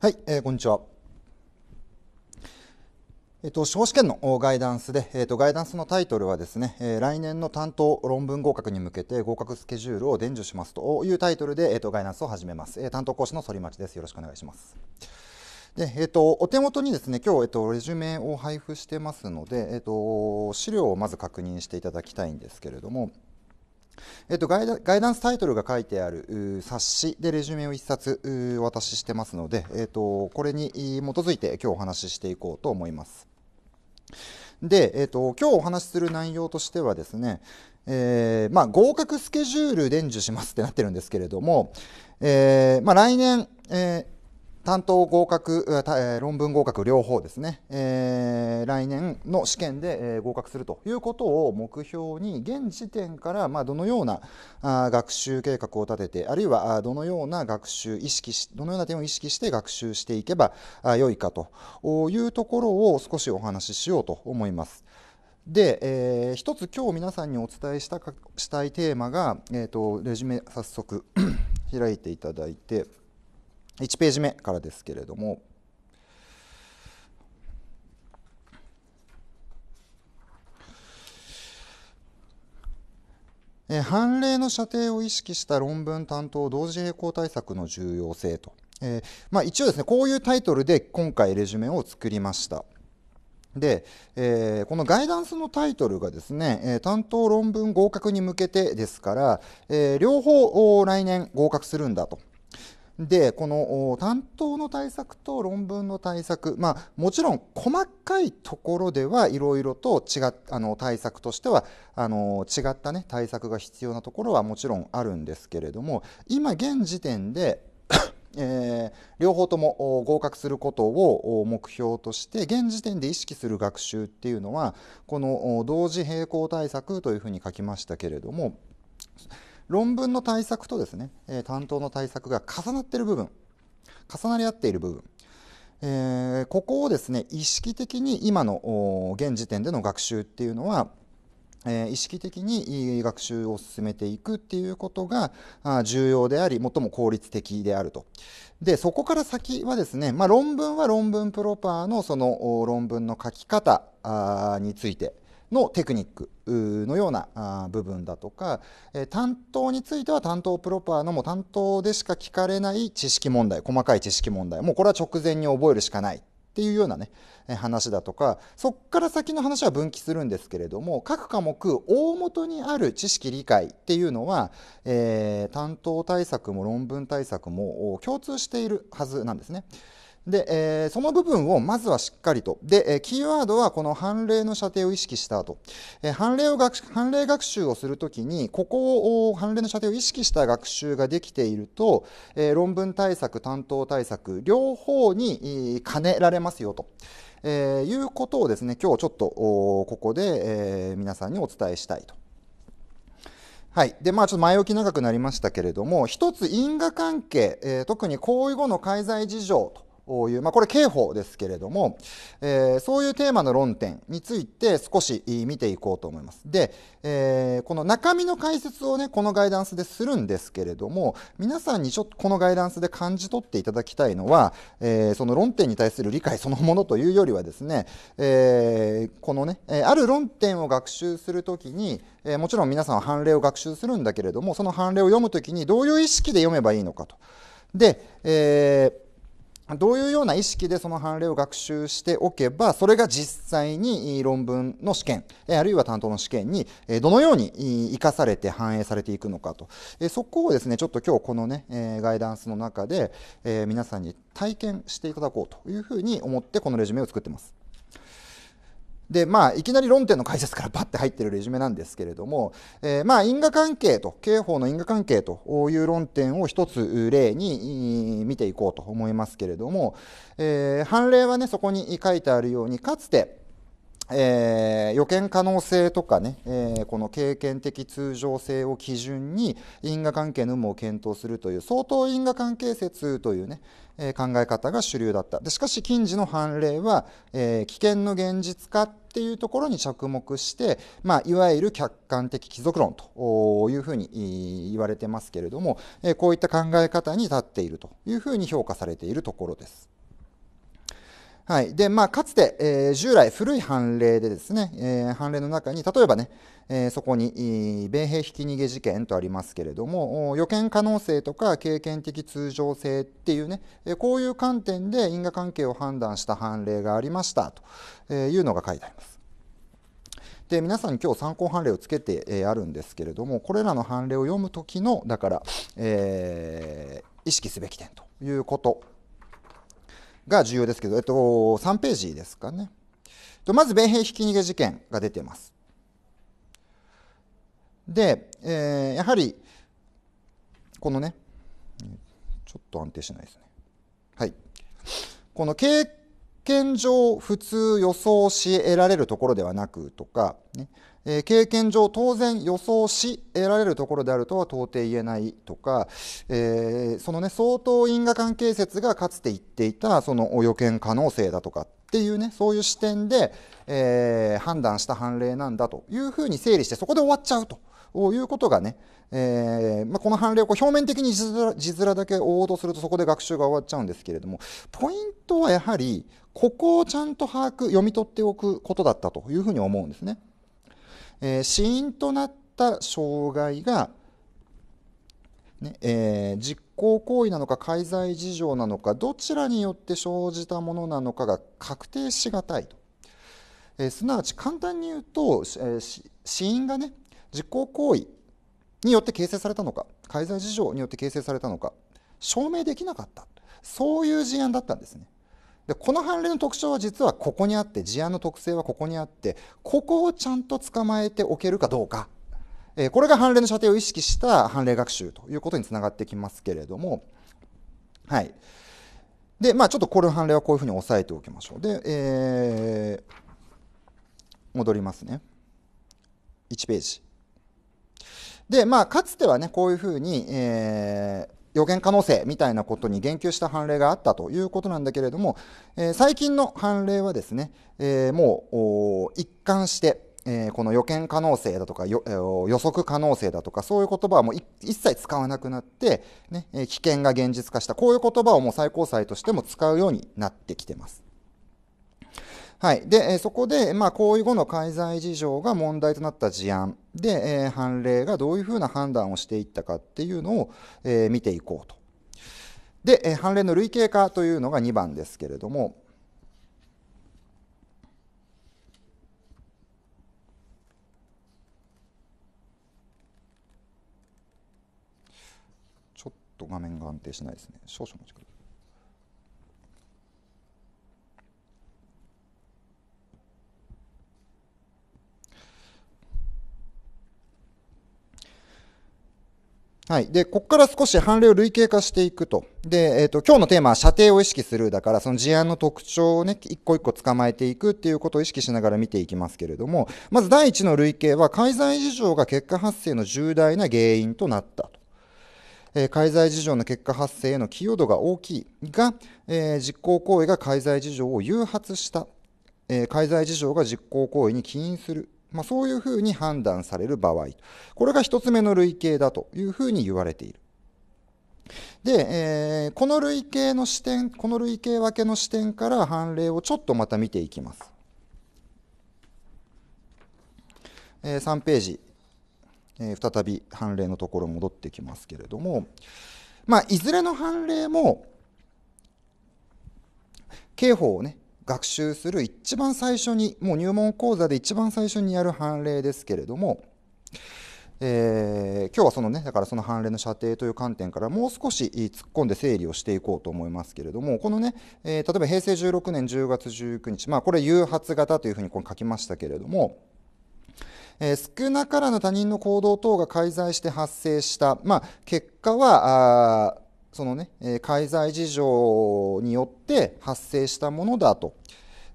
はい、えー、こんにちは。えっと、司法試験のガイダンスで、えっと、ガイダンスのタイトルはですね、えー、来年の担当論文合格に向けて合格スケジュールを伝授しますというタイトルで、えっと、ガイダンスを始めます。えー、担当講師の反町です。よろしくお願いします。で、えっと、お手元にですね、今日、えっと、レジュメを配布してますので、えっと、資料をまず確認していただきたいんですけれども、えっと、ガイダンスタイトルが書いてある冊子でレジュメを1冊お渡ししてますので、えっと、これに基づいて今日お話ししていこうと思います。で、えっと、今日お話しする内容としてはですね、えー、まあ、合格スケジュール伝授しますってなってるんですけれども、えー、まあ、来年、えー担当合格、論文合格両方ですね、えー、来年の試験で、え合格するということを目標に、現時点から、まあ、どのようなあ学習計画を立てて、あるいはどのような学習意識し、どのような点を意識して学習していけば良いかというところを少しお話ししようと思います。で、えー、一つ今日皆さんにお伝えしたかしたいテーマが、えーとレジュメ早速 開いていただいて。1ページ目からですけれども、え判例の射程を意識した論文担当同時並行対策の重要性と、えー、まあ、一応ですねこういうタイトルで今回レジュメを作りましたで、えー、このガイダンスのタイトルがですね、えー、担当論文合格に向けてですから、え両方来年合格するんだとでこの担当の対策と論文の対策、まあ、もちろん細かいところではいろいろと違あの対策としてはあの違ったね対策が必要なところはもちろんあるんですけれども今現時点でえー、両方とも合格することを目標として現時点で意識する学習っていうのはこの同時並行対策というふうに書きましたけれども論文の対策とですね、え担当の対策が重なっている部分、重なり合っている部分、えー、ここをですね、意識的に今の現時点での学習っていうのは、えー、意識的に学習を進めていくっていうことが重要であり、最も効率的であると。で、そこから先はですね、まあ、論文は論文プロパーのその論文の書き方について、のテクニックのような部分だとか、担当については担当プロパーのも担当でしか聞かれない知識問題、細かい知識問題、もうこれは直前に覚えるしかない。っていうようなね、話だとか、そこから先の話は分岐するんですけれども、各科目、大元にある知識理解っていうのは、えー、担当対策も論文対策も共通しているはずなんですね。で、えー、その部分をまずはしっかりと。で、えー、キーワードはこの判例の射程を意識した後。えー、判例を学、判例学習をするときに、ここを、判例の射程を意識した学習ができていると、えー、論文対策、担当対策、両方に兼ねられますよと。えー、いうことをですね、今日ちょっとここで、えー、皆さんにお伝えしたいとはい。で、まあ、ちょっと前置き長くなりましたけれども、一つ因果関係、えー、特に行為後の介在事情という、まあ、これ刑法ですけれども、えー、そういうテーマの論点について少し見ていこうと思います。で、えー、この中身の解説をね、このガイダンスでするんですけれども、皆さんにちょっとこのガイダンスで感じ取っていただきたいのは、えー、その論点に対する理解そのものというよりはですね、えこのね、ある論点を学習するときに、えもちろん皆さんは判例を学習するんだけれども、その判例を読むときにどういう意識で読めばいいのかと。で、えーどういうような意識でその判例を学習しておけば、それが実際に論文の試験、あるいは担当の試験にどのように生かされて反映されていくのかと。そこをですね、ちょっと今日このね、ガイダンスの中で皆さんに体験していただこうというふうに思ってこのレジュメを作ってます。でまあ、いきなり論点の解説からバッて入ってるレジュメなんですけれども、えー、まあ、因果関係と刑法の因果関係という論点を一つ例に見ていこうと思いますけれども、えー、判例はねそこに書いてあるようにかつてえー、予見可能性とかね、えー、この経験的通常性を基準に因果関係の有無を検討するという相当因果関係説というね、えー、考え方が主流だったでしかし近似の判例は、え危険の現実化っていうところに着目して、まあ、いわゆる客観的貴族論というふうに言われてますけれども、えこういった考え方に立っているというふうに評価されているところです。はい。で、まあ、かつて、えー、従来古い判例でですね、えー、判例の中に、例えばね、えー、そこに、米兵ひき逃げ事件とありますけれども、予見可能性とか経験的通常性っていうね、えこういう観点で因果関係を判断した判例がありましたというのが書いてあります。で、皆さんに今日参考判例をつけて、えあるんですけれども、これらの判例を読むときの、だから、え意識すべき点ということが重要ですけど、えっと、3ページですかね。まず、米兵ひき逃げ事件が出てます。で、えー、やはり、このね、ちょっと安定しないですね。はい。この警験上普通予想し得られるところではなくとか、ねえ経験上当然予想し得られるところであるとは到底言えないとか、えー、そのね相当因果関係説がかつて言っていたその予見可能性だとかっていうねそういう視点で、えー、判断した判例なんだというふうに整理してそこで終わっちゃうということがね、えー、まあ、この判例をこう表面的に字面だけ追おうとするとそこで学習が終わっちゃうんですけれどもポイントはやはりここをちゃんと把握読み取っておくことだったというふうに思うんですね。えー、死因となった障害がねえー、実行行為なのか介在事情なのかどちらによって生じたものなのかが確定しがたいと、えー、すなわち簡単に言うと、えー、死因がね実行行為によって形成されたのか介在事情によって形成されたのか証明できなかったそういう事案だったんですね。でこの判例の特徴は実はここにあって事案の特性はここにあってここをちゃんと捕まえておけるかどうか、えー、これが判例の射程を意識した判例学習ということにつながってきますけれどもはいでまあちょっとこれの判例はこういうふうに押さえておきましょうで、えー、戻りますね1ページで、まあ、かつてはね、こういうふうに、えー、予言可能性みたいなことに言及した判例があったということなんだけれども、えー、最近の判例はですね、えー、もう一貫して、えー、この予見可能性だとか予,、測可能性だとかそういう言葉はもう一切使わなくなって、ね、危険が現実化したこういう言葉をもう最高裁としても使うようになってきてます。はい。で、そこで、まあ、行為後の介在事情が問題となった事案で、えー、判例がどういうふうな判断をしていったかっていうのを、えー、見ていこうと。で、えー、判例の類型化というのが2番ですけれども、ちょっと画面が安定しないですね。少々お待ちください。はい。で、ここから少し判例を類型化していくと。で、えっ、ー、と、今日のテーマは射程を意識するだから、その事案の特徴をね、一個一個捕まえていくっていうことを意識しながら見ていきますけれども、まず第一の類型は、介在事情が結果発生の重大な原因となったと。えー、介在事情の結果発生への寄与度が大きいが、えー、実行行為が介在事情を誘発した。えー、介在事情が実行行為に起因するまあ、そういうふうに判断される場合、これが1つ目の類型だというふうに言われている。で、えー、この類型の視点、この類型分けの視点から判例をちょっとまた見ていきます。えー、3ページ、えー、再び判例のところ戻ってきますけれども、まあ、いずれの判例も、刑法をね、学習する一番最初にもう入門講座で一番最初にやる判例ですけれども、えー、今日はそのねだからその判例の射程という観点からもう少し突っ込んで整理をしていこうと思いますけれどもこのね、えー、例えば平成16年10月19日まあこれ誘発型というふうにこ書きましたけれどもえー、少なからぬ他人の行動等が介在して発生した、まあ、結果はそのね、えー、介在事情によって発生したものだと、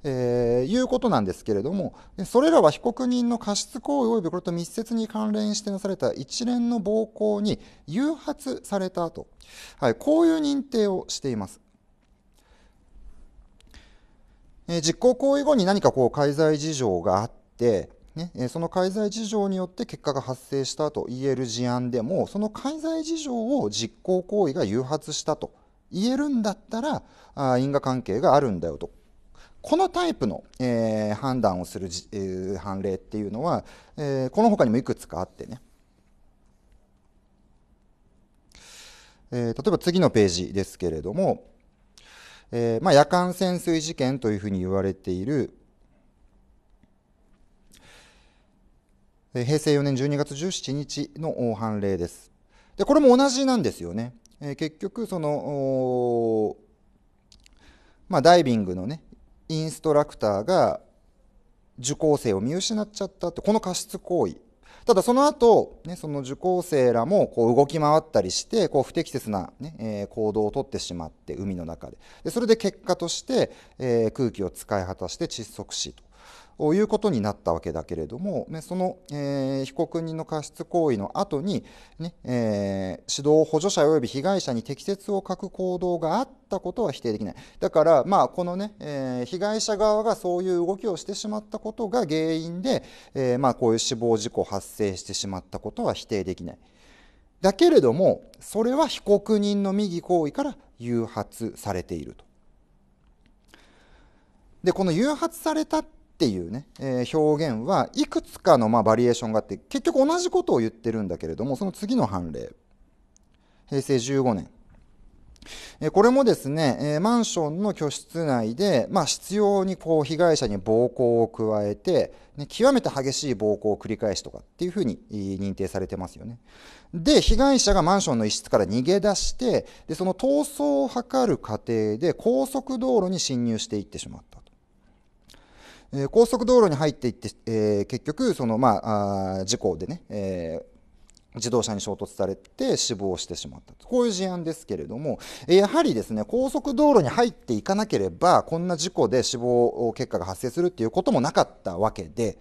えー、いうことなんですけれども、それらは被告人の過失行為及びこれと密接に関連してなされた一連の暴行に誘発されたと、はい、こういう認定をしています。え実行行為後に何かこう介在事情があって、ねその介在事情によって結果が発生したと言える事案でもその介在事情を実行行為が誘発したと言えるんだったらあ因果関係があるんだよとこのタイプの、えー、判断をする、えー、判例っていうのは、えー、このほかにもいくつかあってね、えー、例えば次のページですけれども、えーまあ、夜間潜水事件というふうに言われている平成4年12月17日の判例です。でこれも同じなんですよね。えー、結局その、まあ、ダイビングのねインストラクターが受講生を見失っちゃったってこの過失行為ただその後、ね、その受講生らもこう動き回ったりしてこう不適切なね、えー、行動をとってしまって海の中ででそれで結果として、えー、空気を使い果たして窒息死ということになったわけだけれども、ね、その、え被告人の過失行為の後にね、指導補助者及び被害者に適切を欠く行動があったことは否定できない。だから、まあ、このね、え被害者側がそういう動きをしてしまったことが原因で、えまあ、こういう死亡事故発生してしまったことは否定できない。だけれども、それは被告人の右行為から誘発されていると。で、この誘発されたっていうね、えー、表現はいくつかのまバリエーションがあって結局同じことを言ってるんだけれどもその次の判例平成15年えこれもですね、えマンションの居室内で、まあ、執拗にこう被害者に暴行を加えて、ね、極めて激しい暴行を繰り返しとかっていうふうに認定されてますよね。で、被害者がマンションの一室から逃げ出して、でその逃走を図る過程で高速道路に侵入していってしまった。え高速道路に入っていって、え結局その、まあ、事故でね、え自動車に衝突されて死亡してしまったこういう事案ですけれども、やはりですね高速道路に入っていかなければこんな事故で死亡結果が発生するっていうこともなかったわけで、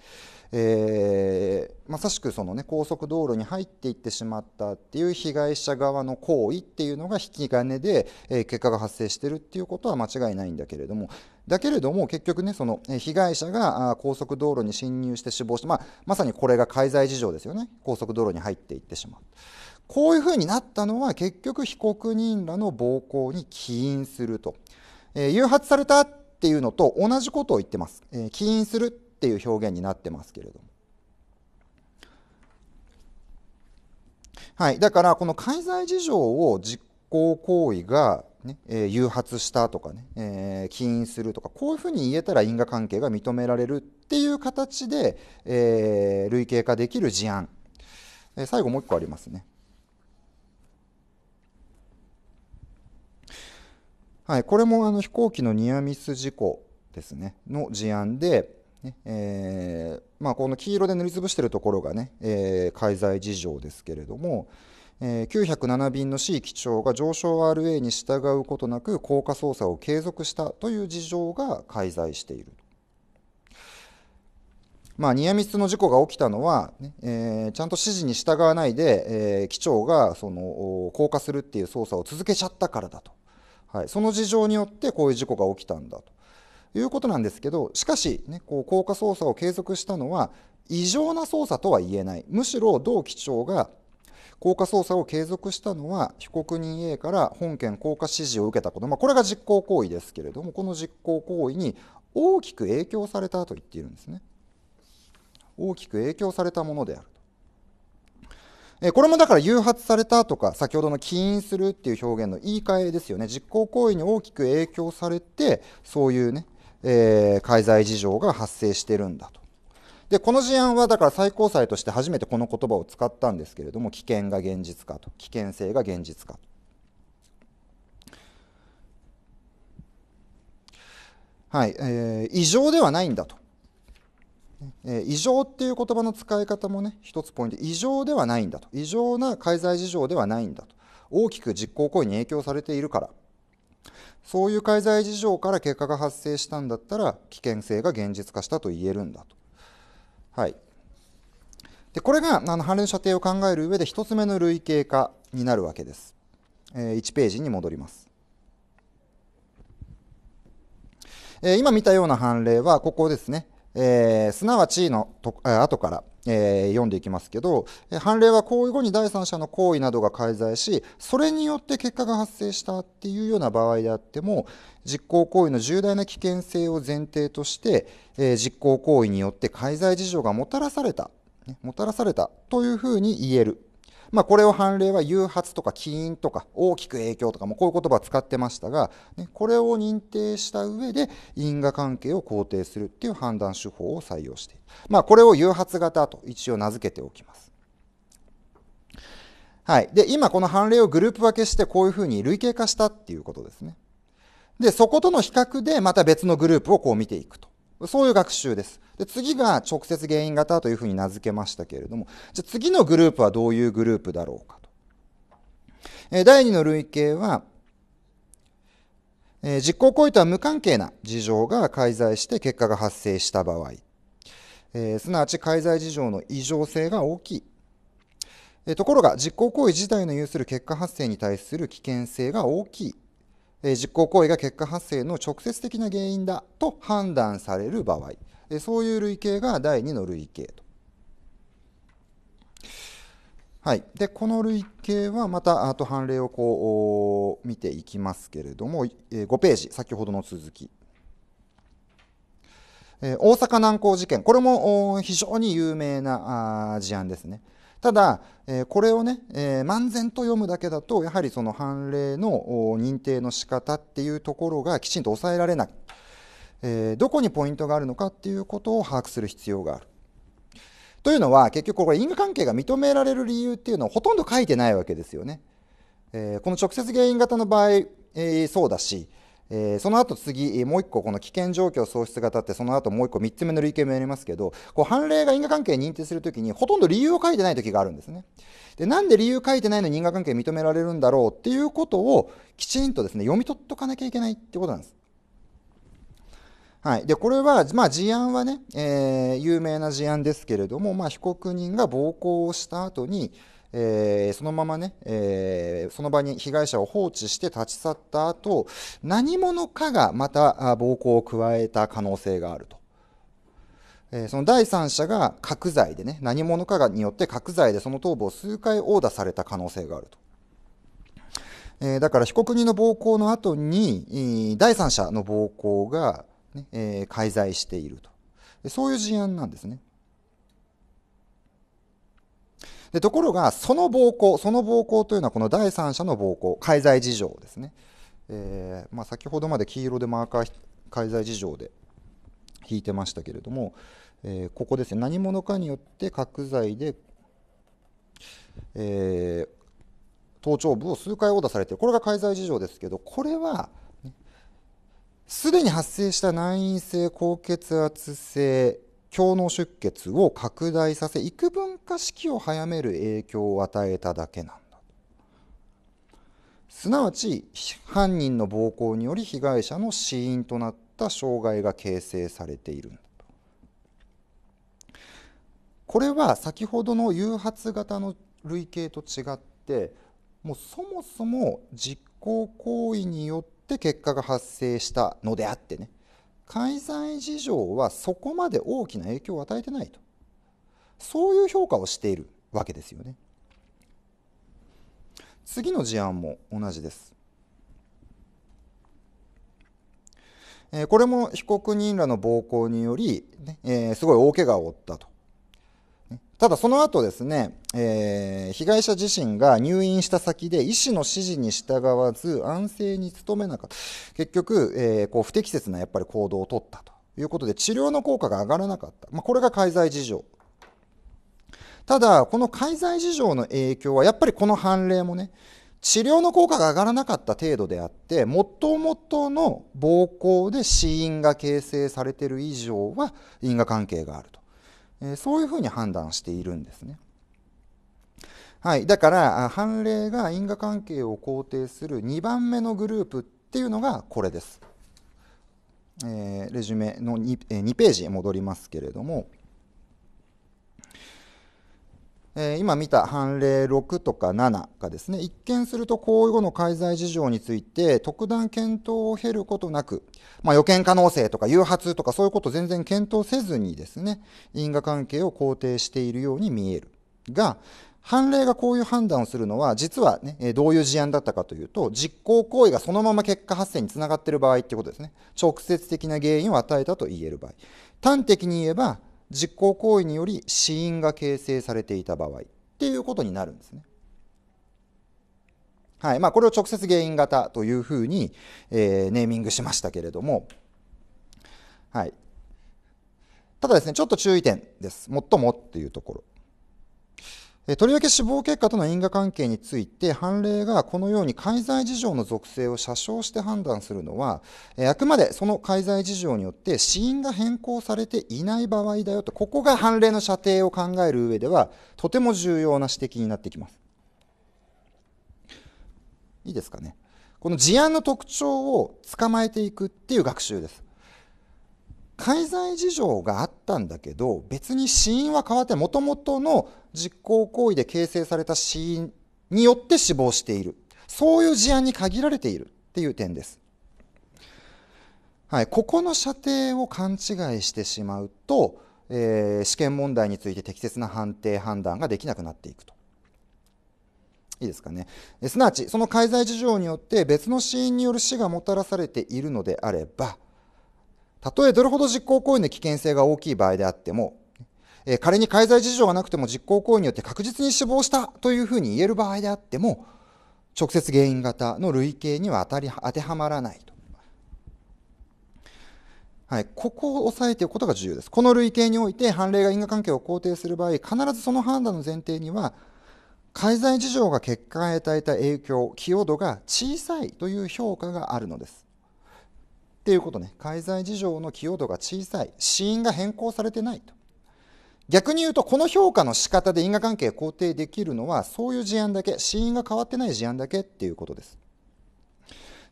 えー、まさしくその、ね、高速道路に入っていってしまったっていう被害者側の行為っていうのが引き金で、え結果が発生してるっていうことは間違いないんだけれどもだけれども結局ねその被害者が高速道路に侵入して死亡して、まあ、まさにこれが介在事情ですよね高速道路に入っていってしまうこういうふうになったのは結局被告人らの暴行に起因すると、えー、誘発されたっていうのと同じことを言ってます、えー、起因するっていう表現になってますけれどもはい、だからこの介在事情を実行行為がねえー、誘発したとかね、えー、起因するとかこういうふうに言えたら因果関係が認められるっていう形で、えー、類型化できる事案、えー、最後もう一個ありますね。はい、これもあの飛行機のニアミス事故ですねの事案で、ねえーまあ、この黄色で塗りつぶしているところがね、えー、介在事情ですけれども、え907便の C 基調が上昇 RA に従うことなく効果操作を継続したという事情が介在している。まあ、ニアミスの事故が起きたのはえー、ちゃんと指示に従わないで、えー、機長がその降下するっていう操作を続けちゃったからだと、はい、その事情によってこういう事故が起きたんだということなんですけどしかし、ね、こう降下操作を継続したのは異常な操作とは言えないむしろ同機長が効果捜査を継続したのは被告人 A から本件効果指示を受けたこと、まあ、これが実行行為ですけれどもこの実行行為に大きく影響されたと言っているんですね大きく影響されたものであるこれもだから誘発されたとか、先ほどの起因するっていう表現の言い換えですよね。実行行為に大きく影響されて、そういうね、えー、介在事情が発生してるんだと。でこの事案はだから最高裁として初めてこの言葉を使ったんですけれども危険が現実かと危険性が現実か。はいえー、異常ではないんだと、えー、異常っていう言葉の使い方もね一つポイント異常ではないんだと異常な介在事情ではないんだと大きく実行行為に影響されているからそういう介在事情から結果が発生したんだったら危険性が現実化したと言えるんだとはい、でこれがあの反連射程を考える上で1つ目の類型化になるわけです。えー、1ページに戻ります。えー、今見たような判例はここですね。えー、すなわちのと後からえー、読んでいきますけど、判例は行為後に第三者の行為などが介在し、それによって結果が発生したっていうような場合であっても、実行行為の重大な危険性を前提として、えー、実行行為によって介在事情がもたらされた、ね、もたらされたというふうに言えるまあ、これを判例は誘発とか起因とか大きく影響とかもこういう言葉を使ってましたが、ね、これを認定した上で因果関係を肯定するっていう判断手法を採用している、まあ、これを誘発型と一応名付けておきます。はい、で今この判例をグループ分けしてこういうふうに類型化したっていうことですね。でそことの比較でまた別のグループをこう見ていくと。そういう学習です。で次が直接原因型というふうに名付けましたけれどもじゃ次のグループはどういうグループだろうかと、え第2の類型は、え実行行為とは無関係な事情が介在して結果が発生した場合、えすなわち介在事情の異常性が大きいところが実行行為自体の有する結果発生に対する危険性が大きい実行行為が結果発生の直接的な原因だと判断される場合そういう類型が第2の類型と。はい、でこの類型はまたあと判例をこう見ていきますけれども、え5ページ先ほどの続き、え大阪南港事件これも非常に有名な事案ですねただ、えこれをね、え漫然と読むだけだとやはりその判例の認定の仕方っていうところがきちんと抑えられないえー、どこにポイントがあるのかっていうことを把握する必要がある。というのは結局これ因果関係が認められる理由っていうのをほとんど書いてないわけですよね。えー、この直接原因型の場合、えー、そうだし、えー、その後次、もう1個、この危険状況喪失型って、その後もう1個、3つ目の類型もやりますけど、こう判例が因果関係認定するときに、ほとんど理由を書いてないときがあるんですね。で、なんで理由書いてないのに因果関係認められるんだろうっていうことを、きちんとですね、読み取っとかなきゃいけないってことなんです。はい、でこれは、まあ、事案はね、えー、有名な事案ですけれども、まあ、被告人が暴行をした後に、えー、そのままね、えー、その場に被害者を放置して立ち去った後何者かがまた暴行を加えた可能性があると。えー、その第三者が角材でね、何者かがによって角材でその頭部を数回殴打された可能性があると。えだから被告人の暴行の後に、第三者の暴行が、ねえー、介在しているとそういう事案なんですねでところがその暴行その暴行というのはこの第三者の暴行介在事情ですね、えーまあ、先ほどまで黄色でマーカー介在事情で引いてましたけれども、えー、ここですね何者かによって角材で、えー、頭頂部を数回殴打されているこれが介在事情ですけどこれはすでに発生した内因性高血圧性強脳出血を拡大させ幾分か式を早める影響を与えただけなんだすなわち犯人の暴行により被害者の死因となった障害が形成されているんだとこれは先ほどの誘発型の類型と違ってもうそもそも実行行為によってって結果が発生したのであってね開催事情はそこまで大きな影響を与えてないとそういう評価をしているわけですよね次の事案も同じですこれも被告人らの暴行により、ねえすごい大怪我を負ったとただその後ですね、えー、被害者自身が入院した先で医師の指示に従わず安静に努めなかった。結局、えー、こう不適切なやっぱり行動をとったということで治療の効果が上がらなかった。まあ、これが介在事情。ただ、この介在事情の影響はやっぱりこの判例もね、治療の効果が上がらなかった程度であって、もっともっとの暴行で死因が形成されている以上は因果関係があると。えそういうふうに判断しているんですね。はい、だから判例が因果関係を肯定する2番目のグループっていうのがこれです。えー、レジュメの 2, 2ページへ戻りますけれども、今見た判例6とか7がですね、一見すると行為後の介在事情について特段検討を経ることなく、まあ、予見可能性とか誘発とかそういうことを全然検討せずにですね、因果関係を肯定しているように見える。が、判例がこういう判断をするのは、実はね、どういう事案だったかというと、実行行為がそのまま結果発生につながっている場合っていうことですね。直接的な原因を与えたと言える場合。端的に言えば、実行行為により死因が形成されていた場合っていうことになるんですね。はいまあ、これを直接原因型というふうに、えー、ネーミングしましたけれども、はい、ただですねちょっと注意点です。もっともっていうところ。とりわけ死亡結果との因果関係について判例がこのように介在事情の属性を射章して判断するのはあくまでその介在事情によって死因が変更されていない場合だよとここが判例の射程を考える上ではとても重要な指摘になってきます。いいですかね。この事案の特徴を捕まえていくっていう学習です。介在事情があったんだけど別に死因は変わってもともとの実行行為で形成された死因によって死亡しているそういう事案に限られているっていう点です。はい、ここの射程を勘違いしてしまうと、えー、試験問題について適切な判定判断ができなくなっていくと。いいですかね。すなわち、その介在事情によって別の死因による死がもたらされているのであれば、たとえどれほど実行行為の危険性が大きい場合であっても、え仮に介在事情がなくても実行行為によって確実に死亡したというふうに言える場合であっても、直接原因型の類型には当たり当てはまらないと。はい、ここを押さえておくことが重要です。この類型において判例が因果関係を肯定する場合、必ずその判断の前提には、介在事情が結果に与えた影響、寄与度が小さいという評価があるのです。っていうことね介在事情の寄与度が小さい死因が変更されてないと逆に言うとこの評価の仕方で因果関係を肯定できるのはそういう事案だけ死因が変わってない事案だけっていうことです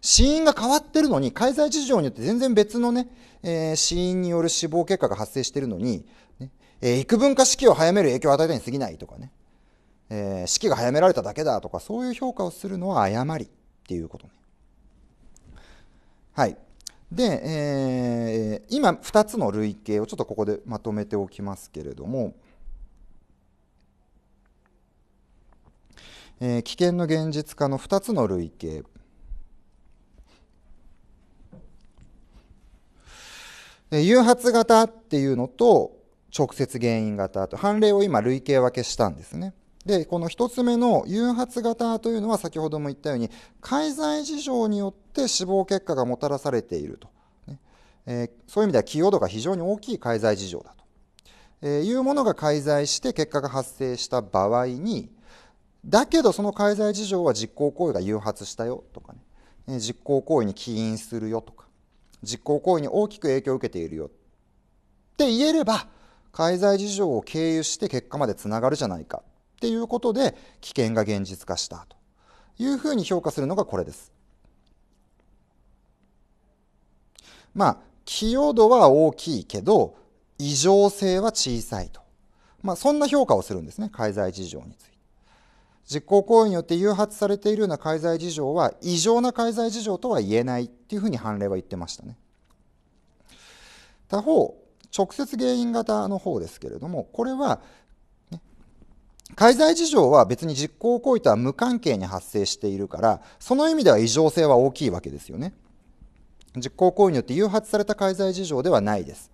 死因が変わってるのに介在事情によって全然別のね、えー、死因による死亡結果が発生してるのに、ねえー、幾分か式を早める影響を与えたに過ぎないとかね、えー、式が早められただけだとかそういう評価をするのは誤りっていうことねはいで、えー、今2つの類型をちょっとここでまとめておきますけれども、えー、危険の現実化の2つの類型誘発型っていうのと直接原因型と判例を今類型分けしたんですね。で、この1つ目の誘発型というのは先ほども言ったように、介在事情によって死亡結果がもたらされていると。ねえー、そういう意味では、寄与度が非常に大きい介在事情だと。えー、いうものが介在して結果が発生した場合に、だけどその介在事情は実行行為が誘発したよとかね、え実行行為に起因するよとか、実行行為に大きく影響を受けているよって言えれば、介在事情を経由して結果までつながるじゃないかっていうことで危険が現実化したというふうに評価するのがこれです。まあ寄与度は大きいけど異常性は小さいと、まあ、そんな評価をするんですね介在事情について。実行行為によって誘発されているような介在事情は異常な介在事情とは言えないっていうふうに判例は言ってましたね。他方直接原因型の方ですけれどもこれは介在事情は別に実行行為とは無関係に発生しているから、その意味では異常性は大きいわけですよね。実行行為によって誘発された介在事情ではないです。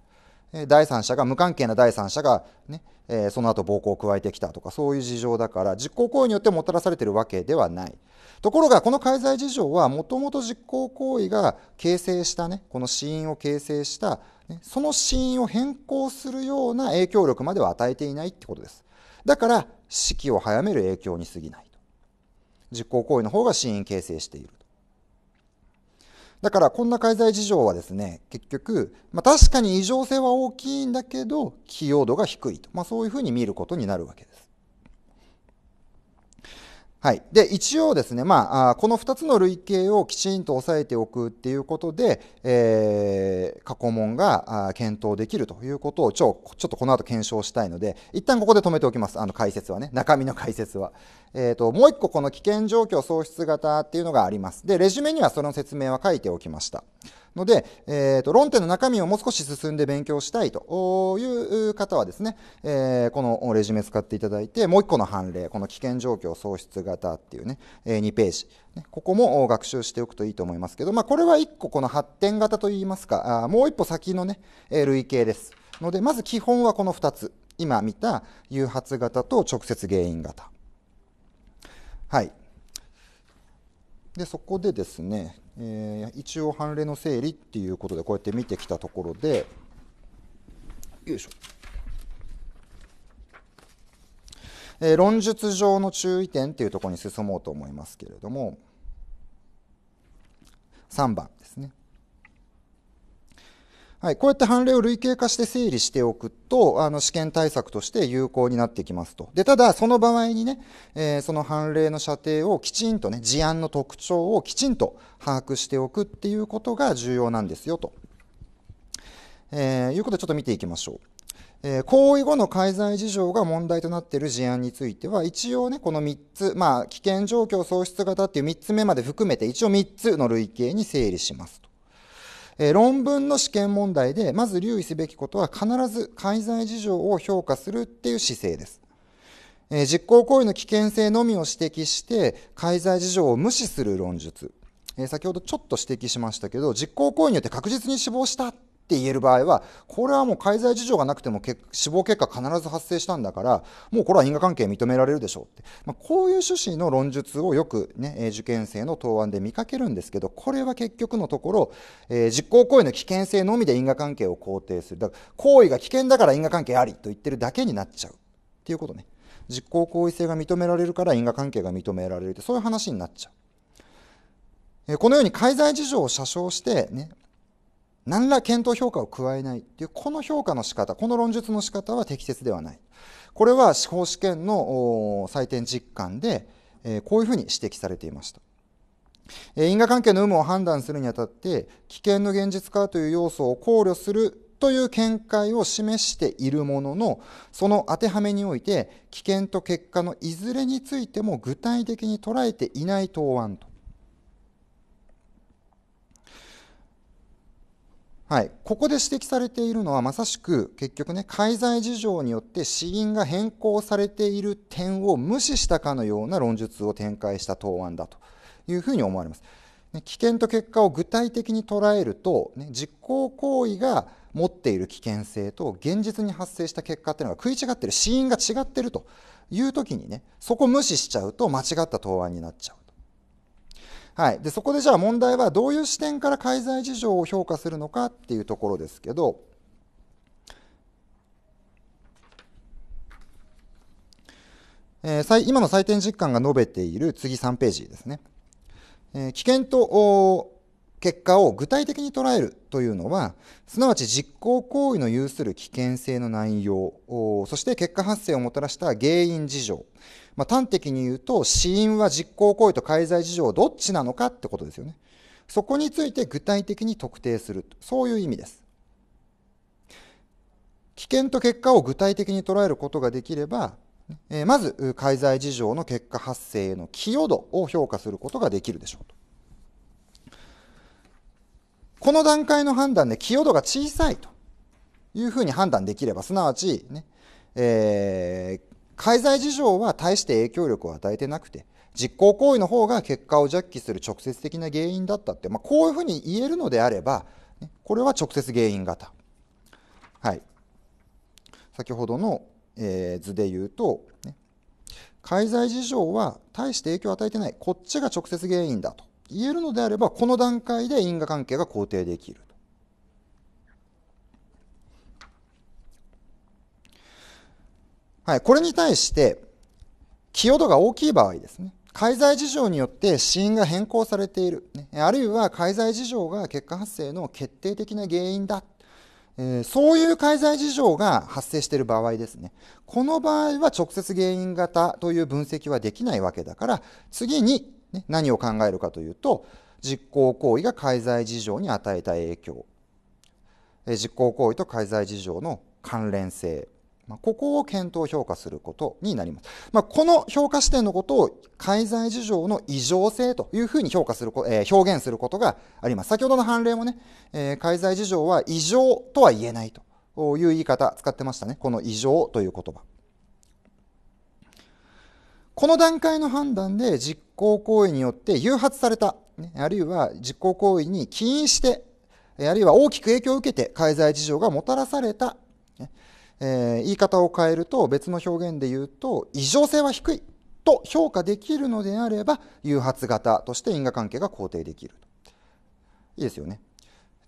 第三者が、無関係な第三者がね、えその後暴行を加えてきたとか、そういう事情だから、実行行為によってもたらされているわけではない。ところが、この介在事情は、もともと実行行為が形成したね、この死因を形成したその死因を変更するような影響力までは与えていないってことです。だから、死期を早める影響に過ぎないと。実行行為の方が死因形成していると。だから、こんな介在事情はですね、結局、まあ、確かに異常性は大きいんだけど、寄与度が低いと。まあ、そういうふうに見ることになるわけです。はい、で一応ですね、まあ、この2つの類型をきちんと押さえておくっていうことで、えー、過去問が検討できるということをちょちょっとこの後検証したいので一旦ここで止めておきますあの解説はね中身の解説は、えーと、もう1個この危険状況喪失型っていうのがありますでレジュメにはその説明は書いておきましたので、えー、と論点の中身をもう少し進んで勉強したいという方はですね、えー、このレジュメ使っていただいて、もう1個の判例、この危険状況喪失型っていうね、え2ページ、ここも学習しておくといいと思いますけど、まあ、これは1個この発展型といいますか、あもう1歩先のね、類型です。ので、まず基本はこの2つ。今見た誘発型と直接原因型。はい。で、そこでですね、えー、一応判例の整理っていうことでこうやって見てきたところでよいしょ、えー、論述上の注意点っていうところに進もうと思いますけれども3番はい、こうやって判例を類型化して整理しておくと、あの試験対策として有効になってきますと。で、ただ、その場合にね、えー、その判例の射程をきちんとね、事案の特徴をきちんと把握しておくっていうことが重要なんですよと。えー、いうことでちょっと見ていきましょう。えー、行為後の介在事情が問題となっている事案については、一応ね、この3つ、まあ、危険状況喪失型っていう3つ目まで含めて、一応3つの類型に整理しますと。論文の試験問題でまず留意すべきことは必ず介在事情を評価するっていう姿勢です。実行行為の危険性のみを指摘して介在事情を無視する論述。先ほどちょっと指摘しましたけど実行行為によって確実に死亡したっって言える場合は、これはもう介在事情がなくても死亡結果必ず発生したんだから、もうこれは因果関係認められるでしょうって。まあ、こういう趣旨の論述をよくね、受験生の答案で見かけるんですけど、これは結局のところ、えー、実行行為の危険性のみで因果関係を肯定する。だから、行為が危険だから因果関係ありと言ってるだけになっちゃう。っていうことね。実行行為性が認められるから因果関係が認められるって、そういう話になっちゃう。このように介在事情を詐称して、ね、何ら検討評価を加えないというこの評価の仕方この論述の仕方は適切ではないこれは司法試験の採点実感でこういうふうに指摘されていました因果関係の有無を判断するにあたって危険の現実化という要素を考慮するという見解を示しているもののその当てはめにおいて危険と結果のいずれについても具体的に捉えていない答案とはい、ここで指摘されているのはまさしく結局ね介在事情によって死因が変更されている点を無視したかのような論述を展開した答案だというふうに思われます。ね、危険と結果を具体的に捉えると、ね、実行行為が持っている危険性と現実に発生した結果っていうのが食い違ってる死因が違ってるという時にねそこ無視しちゃうと間違った答案になっちゃう。はい、でそこでじゃあ問題はどういう視点から介在事情を評価するのかっていうところですけどえー、今の採点実感が述べている次3ページですね。えー、危険と結果を具体的に捉えるというのは、すなわち実行行為の有する危険性の内容、そして結果発生をもたらした原因事情。まあ、端的に言うと、死因は実行行為と介在事情どっちなのかってことですよね。そこについて具体的に特定する。そういう意味です。危険と結果を具体的に捉えることができれば、えまず、介在事情の結果発生への寄与度を評価することができるでしょうと。この段階の判断で寄与度が小さいというふうに判断できれば、すなわち、ね、えー、介在事情は大して影響力を与えてなくて、実行行為の方が結果を弱気する直接的な原因だったって、まあ、こういうふうに言えるのであれば、ね、これは直接原因型。はい。先ほどの、えー、図で言うと、ね、介在事情は大して影響を与えてない。こっちが直接原因だと。言えるのであればこの段階で因果関係が肯定できるはい、これに対して寄与度が大きい場合ですね介在事情によって死因が変更されている、あるいは介在事情が結果発生の決定的な原因だ、えー、そういう介在事情が発生している場合ですねこの場合は直接原因型という分析はできないわけだから次にね、何を考えるかというと実行行為が介在事情に与えた影響実行行為と介在事情の関連性まここを検討評価することになります。まこの評価視点のことを介在事情の異常性というふうに評価するこ、え表現することがあります。先ほどの判例もね、え介在事情は異常とは言えないという言い方使ってましたね。この異常という言葉。この段階の判断で実行行為によって誘発された、ね、あるいは実行行為に起因して、あるいは大きく影響を受けて介在事情がもたらされた、ねえー、言い方を変えると別の表現で言うと異常性は低いと評価できるのであれば誘発型として因果関係が肯定できるいいですよね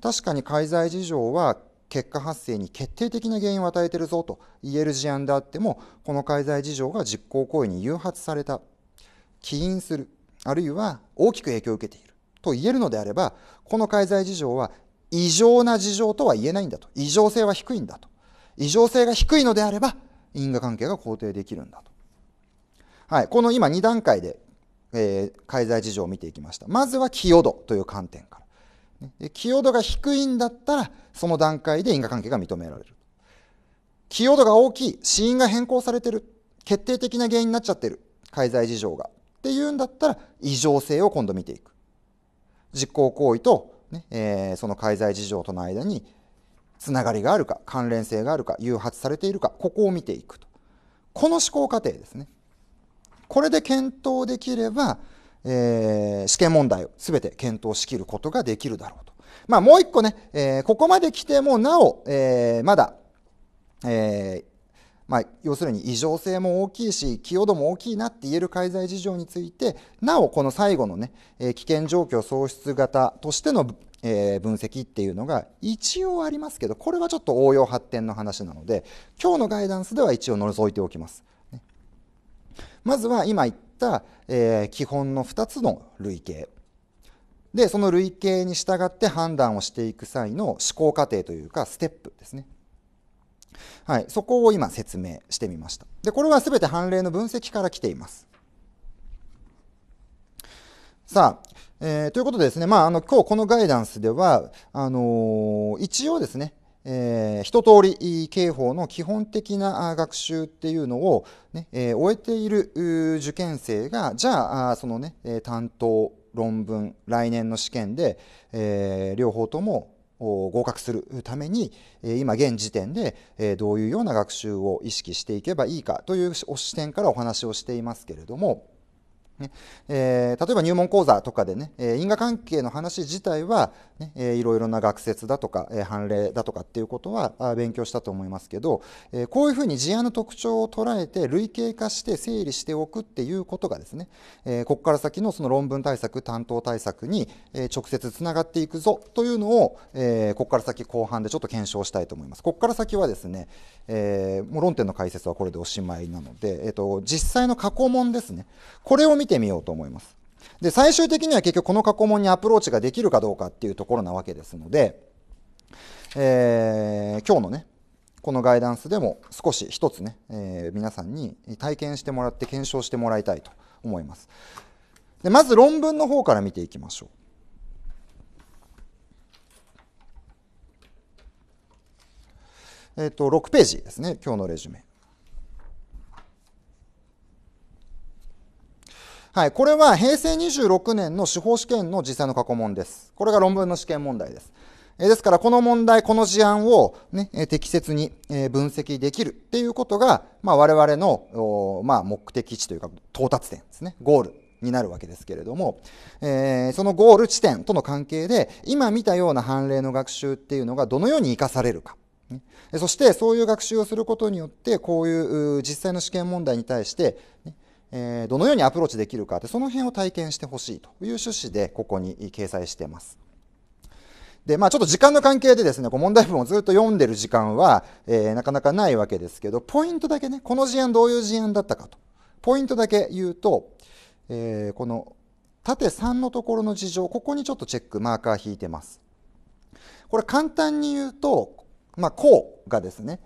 確かに介在事情は結果発生に決定的な原因を与えてるぞと言える事案であっても、この介在事情が実行行為に誘発された、起因する、あるいは大きく影響を受けていると言えるのであれば、この介在事情は異常な事情とは言えないんだと。異常性は低いんだと。異常性が低いのであれば、因果関係が肯定できるんだと。はい、この今2段階で、えー、介在事情を見ていきました。まずは寄与度という観点から。で寄与度が低いんだったら、その段階で因果関係が認められる。寄与度が大きい、死因が変更されてる、決定的な原因になっちゃってる、介在事情が。っていうんだったら、異常性を今度見ていく。実行行為と、ねえー、その介在事情との間に、つながりがあるか、関連性があるか、誘発されているか、ここを見ていくと。この思考過程ですね。これで検討できれば、えー、試験問題を全て検討しきることができるだろうと。まあ、もう一個ね、えー、ここまで来てもなお、えー、まだ、えまあ、要するに異常性も大きいし寄与度も大きいなって言える介在事情についてなおこの最後のね、え危険状況喪失型としての、え分析っていうのが一応ありますけどこれはちょっと応用発展の話なので今日のガイダンスでは一応除いておきます。まずは今言っ、えー、基本の2つの類型でその類型に従って判断をしていく際の思考過程というかステップですね。はい、そこを今説明してみました。でこれは全て判例の分析から来ています。さあ、えー、ということでですね、まあ、あの今日このガイダンスではあのー、一応ですねえー、一通り刑法の基本的な学習っていうのをね、えー、終えている受験生がじゃあそのね担当論文来年の試験で、えー、両方とも合格するために今現時点でどういうような学習を意識していけばいいかという視点からお話をしていますけれども。ねえー、例えば入門講座とかでね、えー、因果関係の話自体はね、えー、いろいろな学説だとか、えー、判例だとかっていうことはあ勉強したと思いますけど、えー、こういうふうに事案の特徴を捉えて類型化して整理しておくっていうことがですね、えー、ここから先のその論文対策担当対策に、え直接つながっていくぞというのを、えー、ここから先後半でちょっと検証したいと思います。ここから先はですね、えー、もう論点の解説はこれでおしまいなので、えーと、と実際の過去問ですねこれを見てみようと思います。で、最終的には結局この過去問にアプローチができるかどうかっていうところなわけですので、えー、今日のね、このガイダンスでも少し一つね、えー、皆さんに体験してもらって検証してもらいたいと思います。でまず論文の方から見ていきましょう。えっ、ー、と、6ページですね、今日のレジュメ。はい、これは平成26年の司法試験の実際の過去問です。これが論文の試験問題です。えですから、この問題、この事案を、ね、適切に分析できるっていうことが、まあ、我々の、まあ、目的地というか、到達点ですね、ゴールになるわけですけれども、えー、そのゴール地点との関係で、今見たような判例の学習っていうのがどのように活かされるか。そして、そういう学習をすることによって、こういう実際の試験問題に対して、えどのようにアプローチできるかってその辺を体験してほしいという趣旨でここに掲載しています。でまあ、ちょっと時間の関係でですねこう問題文をずっと読んでる時間は、えー、なかなかないわけですけどポイントだけねこの事案どういう事案だったかとポイントだけ言うと、えー、この縦3のところの事情ここにちょっとチェックマーカー引いてます。これ簡単に言うと、まあ、こうがですね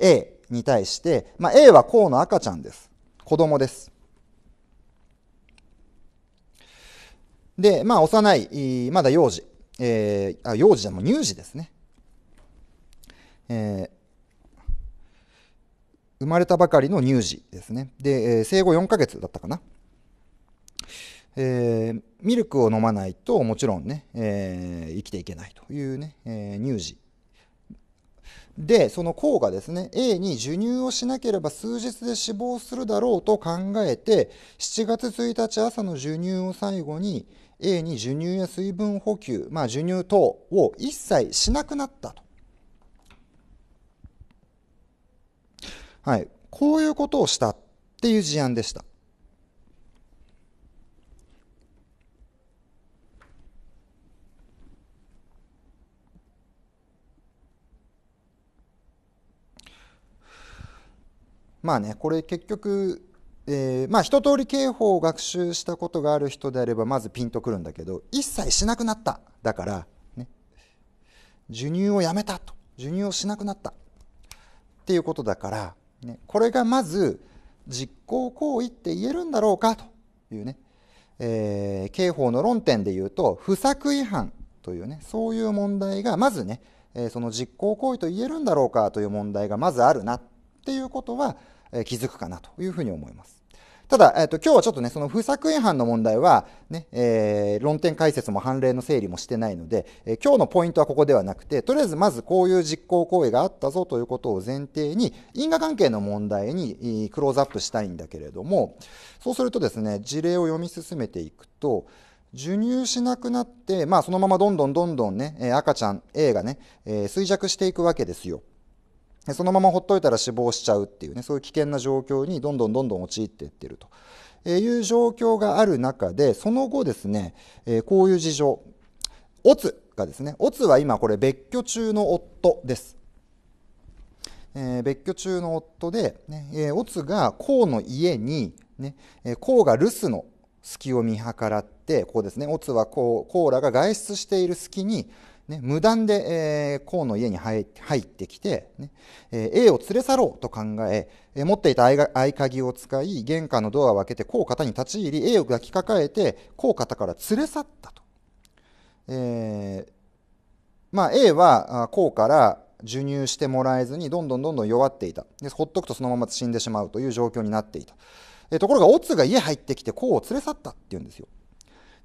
A に対して、まあ、A はこうの赤ちゃんです子供ですで、まあ、幼い、まだ幼児、えー、あ、幼児じゃもう乳児ですね。えー、生まれたばかりの乳児ですね。で、えー、生後4ヶ月だったかな。えー、ミルクを飲まないともちろんね、えー、生きていけないというね、えー、乳児。で、その項がですね、A に授乳をしなければ数日で死亡するだろうと考えて、7月1日朝の授乳を最後に、A に授乳や水分補給、まあ、授乳等を一切しなくなったと。はい、こういうことをしたっていう事案でした。まあね、これ結局えー、まあ一通り刑法を学習したことがある人であればまずピンとくるんだけど一切しなくなっただから、ね、授乳をやめたと授乳をしなくなったっていうことだから、ね、これがまず実行行為って言えるんだろうかというね、えー、刑法の論点で言うと不作違反というねそういう問題がまずね、えー、その実行行為と言えるんだろうかという問題がまずあるなっていうことはえ気づくかなというふうに思います。ただ、えっと、今日はちょっとね、その不作違反の問題はね、えー、論点解説も判例の整理もしてないので、えー、今日のポイントはここではなくて、とりあえずまずこういう実行行為があったぞということを前提に、因果関係の問題にクローズアップしたいんだけれども、そうするとですね、事例を読み進めていくと、授乳しなくなって、まあ、そのままどんどんどんどんね、赤ちゃん A がね、衰弱していくわけですよ。そのままほっといたら死亡しちゃうっていうね、そういう危険な状況にどんどんどんどん陥っていってるという状況がある中で、その後ですね、えこういう事情、オツがですね、オツは今これ別居中の夫です。えー、別居中の夫で、ねえー、オツがコウの家に、ね、コウが留守の隙を見計らって、ここですね、オツはコウらが外出している隙に、ね、無断で、えー、公の家に入ってきて、ねえー、A を連れ去ろうと考ええ持っていた合鍵を使い玄関のドアを開けて公方に立ち入り A を抱きかかえて公方から連れ去ったと、えーまあ、A は公から授乳してもらえずにどんどんどんどん弱っていたでほっとくとそのまま死んでしまうという状況になっていた、えところがオツが家入ってきて公を連れ去ったっていうんですよ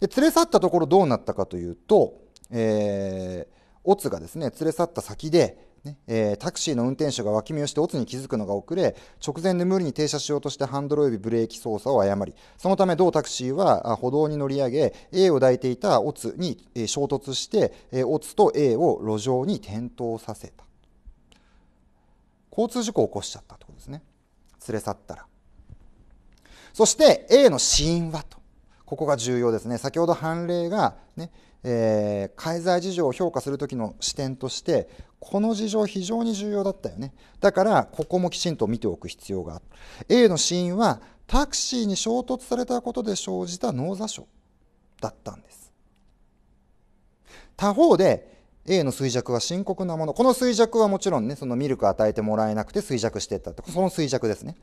で連れ去ったところどうなったかというとえー、オツがですね連れ去った先で、ねえー、タクシーの運転手が脇見をしてオツに気づくのが遅れ直前で無理に停車しようとしてハンドル及びブレーキ操作を誤りそのため同タクシーは歩道に乗り上げ A を抱いていたオツに、衝突して、えオツと A を路上に転倒させた交通事故を起こしちゃったいうことですね連れ去ったらそして A の死因はとここが重要ですね先ほど判例がね、ねえー、介在事情を評価する時の視点としてこの事情非常に重要だったよねだからここもきちんと見ておく必要がある A の死因はタクシーに衝突されたことで生じた脳挫傷だったんです他方で A の衰弱は深刻なものこの衰弱はもちろんねそのミルク与えてもらえなくて衰弱していったってその衰弱ですね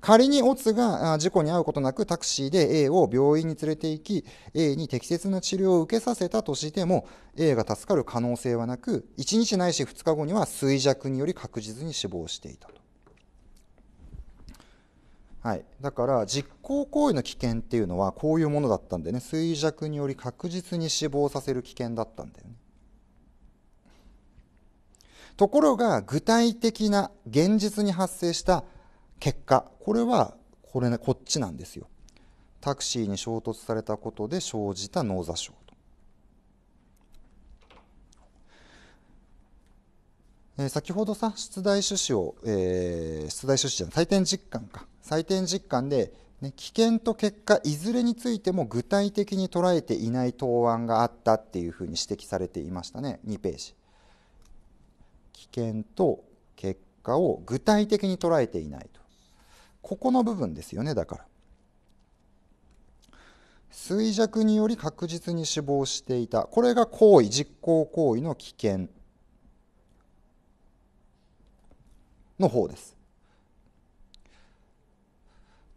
仮にオツが事故に遭うことなくタクシーで A を病院に連れて行き A に適切な治療を受けさせたとしても A が助かる可能性はなく1日ないし2日後には衰弱により確実に死亡していたと。はい、だから実行行為の危険っていうのはこういうものだったんでね衰弱により確実に死亡させる危険だったんだよね。ところが具体的な現実に発生した結果これはこれ、ね、こっちなんですよ。タクシーに衝突されたことで生じた脳挫傷と。えー、先ほどさ出題趣旨を、えー、出題趣旨じゃない採点実感か採点実感で、ね、危険と結果いずれについても具体的に捉えていない答案があったっていうふうに指摘されていましたね2ページ。危険と結果を具体的に捉えていないと。ここの部分ですよね、だから。衰弱により確実に死亡していた。これが行為、実行行為の危険の方です。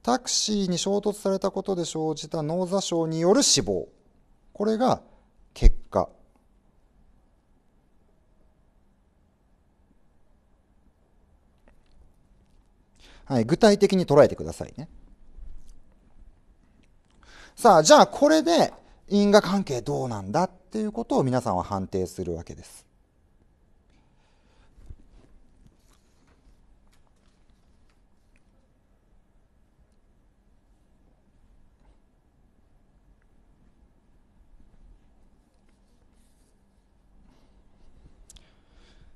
タクシーに衝突されたことで生じた脳挫傷による死亡。これが結果はい、具体的に捉えてくださいね。さあ、じゃあこれで因果関係どうなんだっていうことを皆さんは判定するわけです。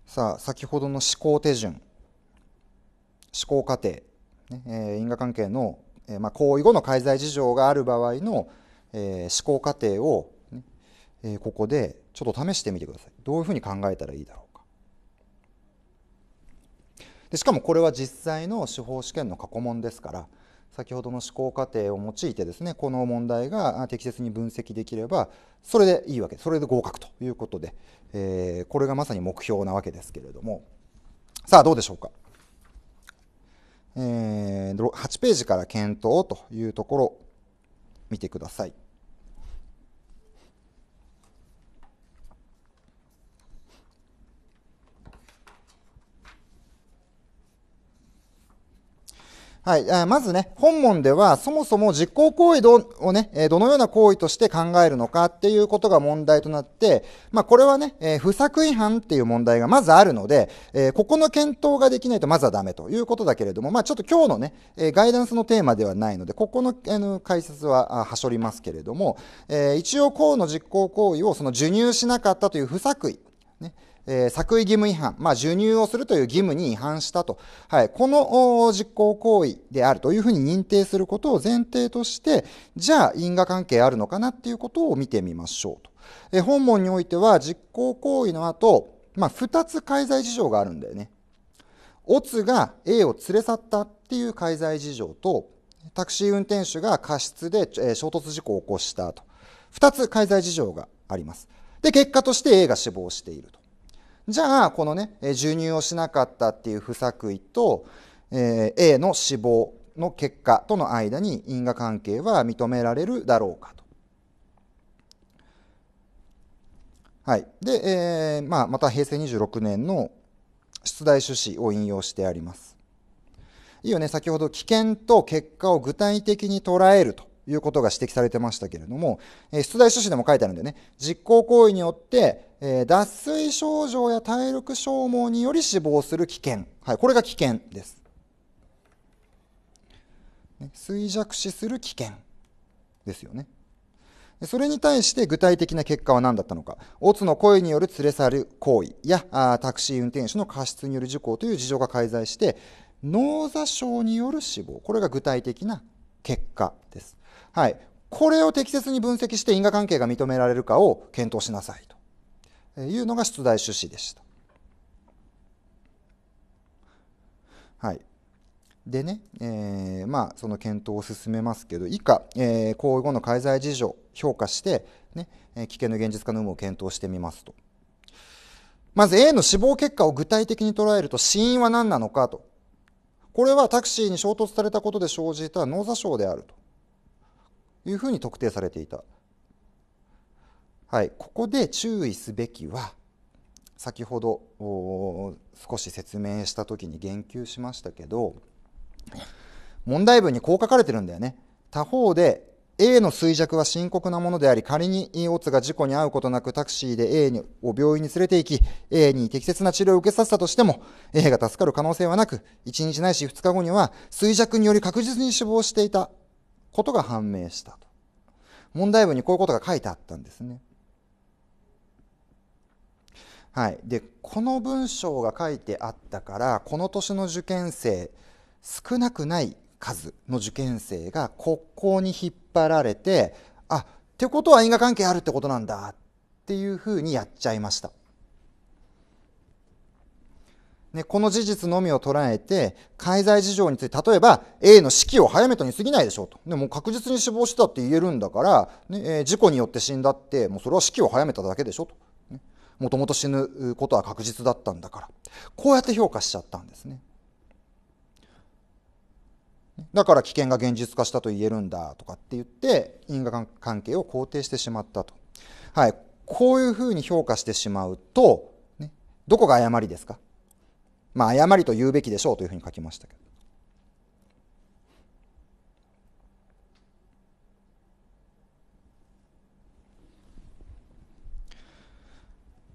さあ先ほどの思考手順思考過程、ね、因果関係の、まあ、行為後の介在事情がある場合の、えー、思考過程を、ねえここでちょっと試してみてください。どういうふうに考えたらいいだろうか。でしかもこれは実際の司法試験の過去問ですから先ほどの思考過程を用いてですねこの問題が適切に分析できればそれでいいわけそれで合格ということで、えー、これがまさに目標なわけですけれどもさあどうでしょうか。え8ページから検討というところ見てください。はい、まずね、本文ではそもそも実行行為をね、どのような行為として考えるのかっていうことが問題となって、まあこれはね、え不作違反っていう問題がまずあるので、えここの検討ができないとまずはダメということだけれども、まあちょっと今日のね、えガイダンスのテーマではないので、ここの、の解説ははしょりますけれども、え一応、うの実行行為をその受入しなかったという不作為、ね、えー、作為義務違反、まあ、授乳をするという義務に違反したと、はい、この実行行為であるというふうに認定することを前提として、じゃあ因果関係あるのかなっていうことを見てみましょうと。えー、本文においては実行行為の後、まあ、2つ介在事情があるんだよね。オツが A を連れ去ったっていう介在事情と、タクシー運転手が過失で、えー、衝突事故を起こしたと。2つ介在事情があります。で、結果として A が死亡していると。じゃあこのね授乳をしなかったっていう不作為と、えー、A の死亡の結果との間に因果関係は認められるだろうかと。はい、で、えーまあ、また平成26年の出題趣旨を引用してあります。いいよね先ほど危険と結果を具体的に捉えるということが指摘されてましたけれども、え出題書士でも書いてあるんでね、実行行為によって、え脱水症状や体力消耗により死亡する危険。はい、これが危険です。衰弱死する危険ですよね。それに対して具体的な結果は何だったのか。オツの声による連れ去る行為やあタクシー運転手の過失による事故という事情が介在して、脳挫傷による死亡。これが具体的な結果です。はい、これを適切に分析して因果関係が認められるかを検討しなさいというのが出題趣旨でした。はい、でね、えー、まあその検討を進めますけど以下、えー、行為後の介在事情評価して、ね、危険の現実化の有無を検討してみますと。まず A の死亡結果を具体的に捉えると死因は何なのかと。これはタクシーに衝突されたことで生じた脳挫傷であると。いうふうに特定されていた。はい、ここで注意すべきは先ほど少し説明した時に言及しましたけど問題文にこう書かれてるんだよね。他方で A の衰弱は深刻なものであり、仮にオツが事故に遭うことなくタクシーで A を病院に連れて行き、A に適切な治療を受けさせたとしても、A が助かる可能性はなく、1日ないし2日後には衰弱により確実に死亡していたことが判明したと。問題文にこういうことが書いてあったんですね。はい、でこの文章が書いてあったからこの年の受験生少なくない数の受験生が国交に引っ張られてあってことは因果関係あるってことなんだっていうふうにやっちゃいました。ね、この事実のみを捉えて、介在事情について、例えば A の死期を早めたに過ぎないでしょうと。でも確実に死亡したって言えるんだから、ねえ事故によって死んだって、もうそれは死期を早めただけでしょと。もともと死ぬことは確実だったんだから。こうやって評価しちゃったんですね。だから危険が現実化したと言えるんだとかって言って因果関係を肯定してしまったと。はい。こういうふうに評価してしまうと、ね、どこが誤りですかまあ、誤りと言うべきでしょうというふうに書きましたけど。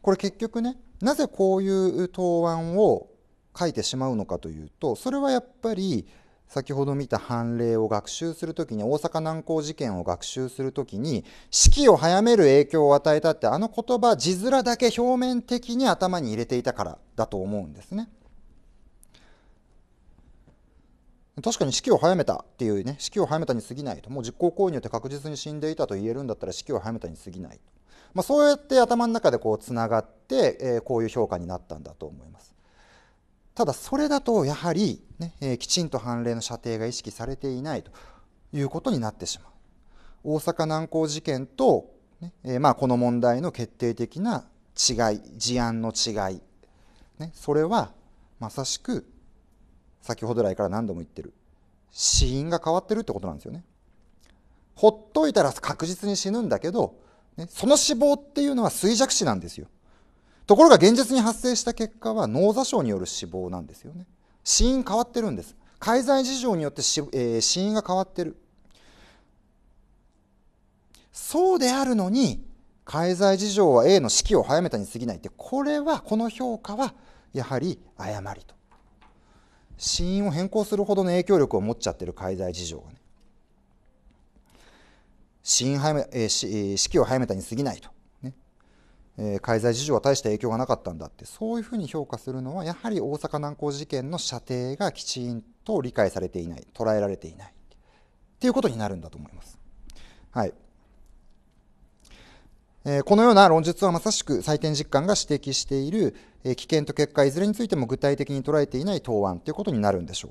これ結局ねなぜこういう答案を書いてしまうのかというとそれはやっぱり先ほど見た判例を学習するときに大阪難航事件を学習するときに式を早める影響を与えたってあの言葉字面だけ表面的に頭に入れていたからだと思うんですね。確かに死期を早めたっていうね、死期を早めたに過ぎないと、もう実行行為によって確実に死んでいたと言えるんだったら死期を早めたに過ぎないまあ、そうやって頭の中でこうつながって、えー、こういう評価になったんだと思います。ただそれだとやはりね、えー、きちんと判例の射程が意識されていないということになってしまう。大阪難航事件とね、ねえー、まあこの問題の決定的な違い事案の違い、ね、それはまさしく先ほど来から何度も言ってる死因が変わってるってことなんですよねほっといたら確実に死ぬんだけど、ね、その死亡っていうのは衰弱死なんですよところが現実に発生した結果は脳挫傷による死亡なんですよね死因変わってるんです介在事情によって死,、えー、死因が変わってるそうであるのに介在事情は A の式を早めたに過ぎないってこれはこの評価はやはり誤りと死因を変更するほどの影響力を持っちゃってる介在事情がね死因早め、え死死期を早めたに過ぎないと、ねえ介在事情は大した影響がなかったんだってそういうふうに評価するのはやはり大阪難航事件の射程がきちんと理解されていない捉えられていないっていうことになるんだと思います。はいこのような論述はまさしく採点実感が指摘している危険と結果いずれについても具体的に捉えていない答案ということになるんでしょ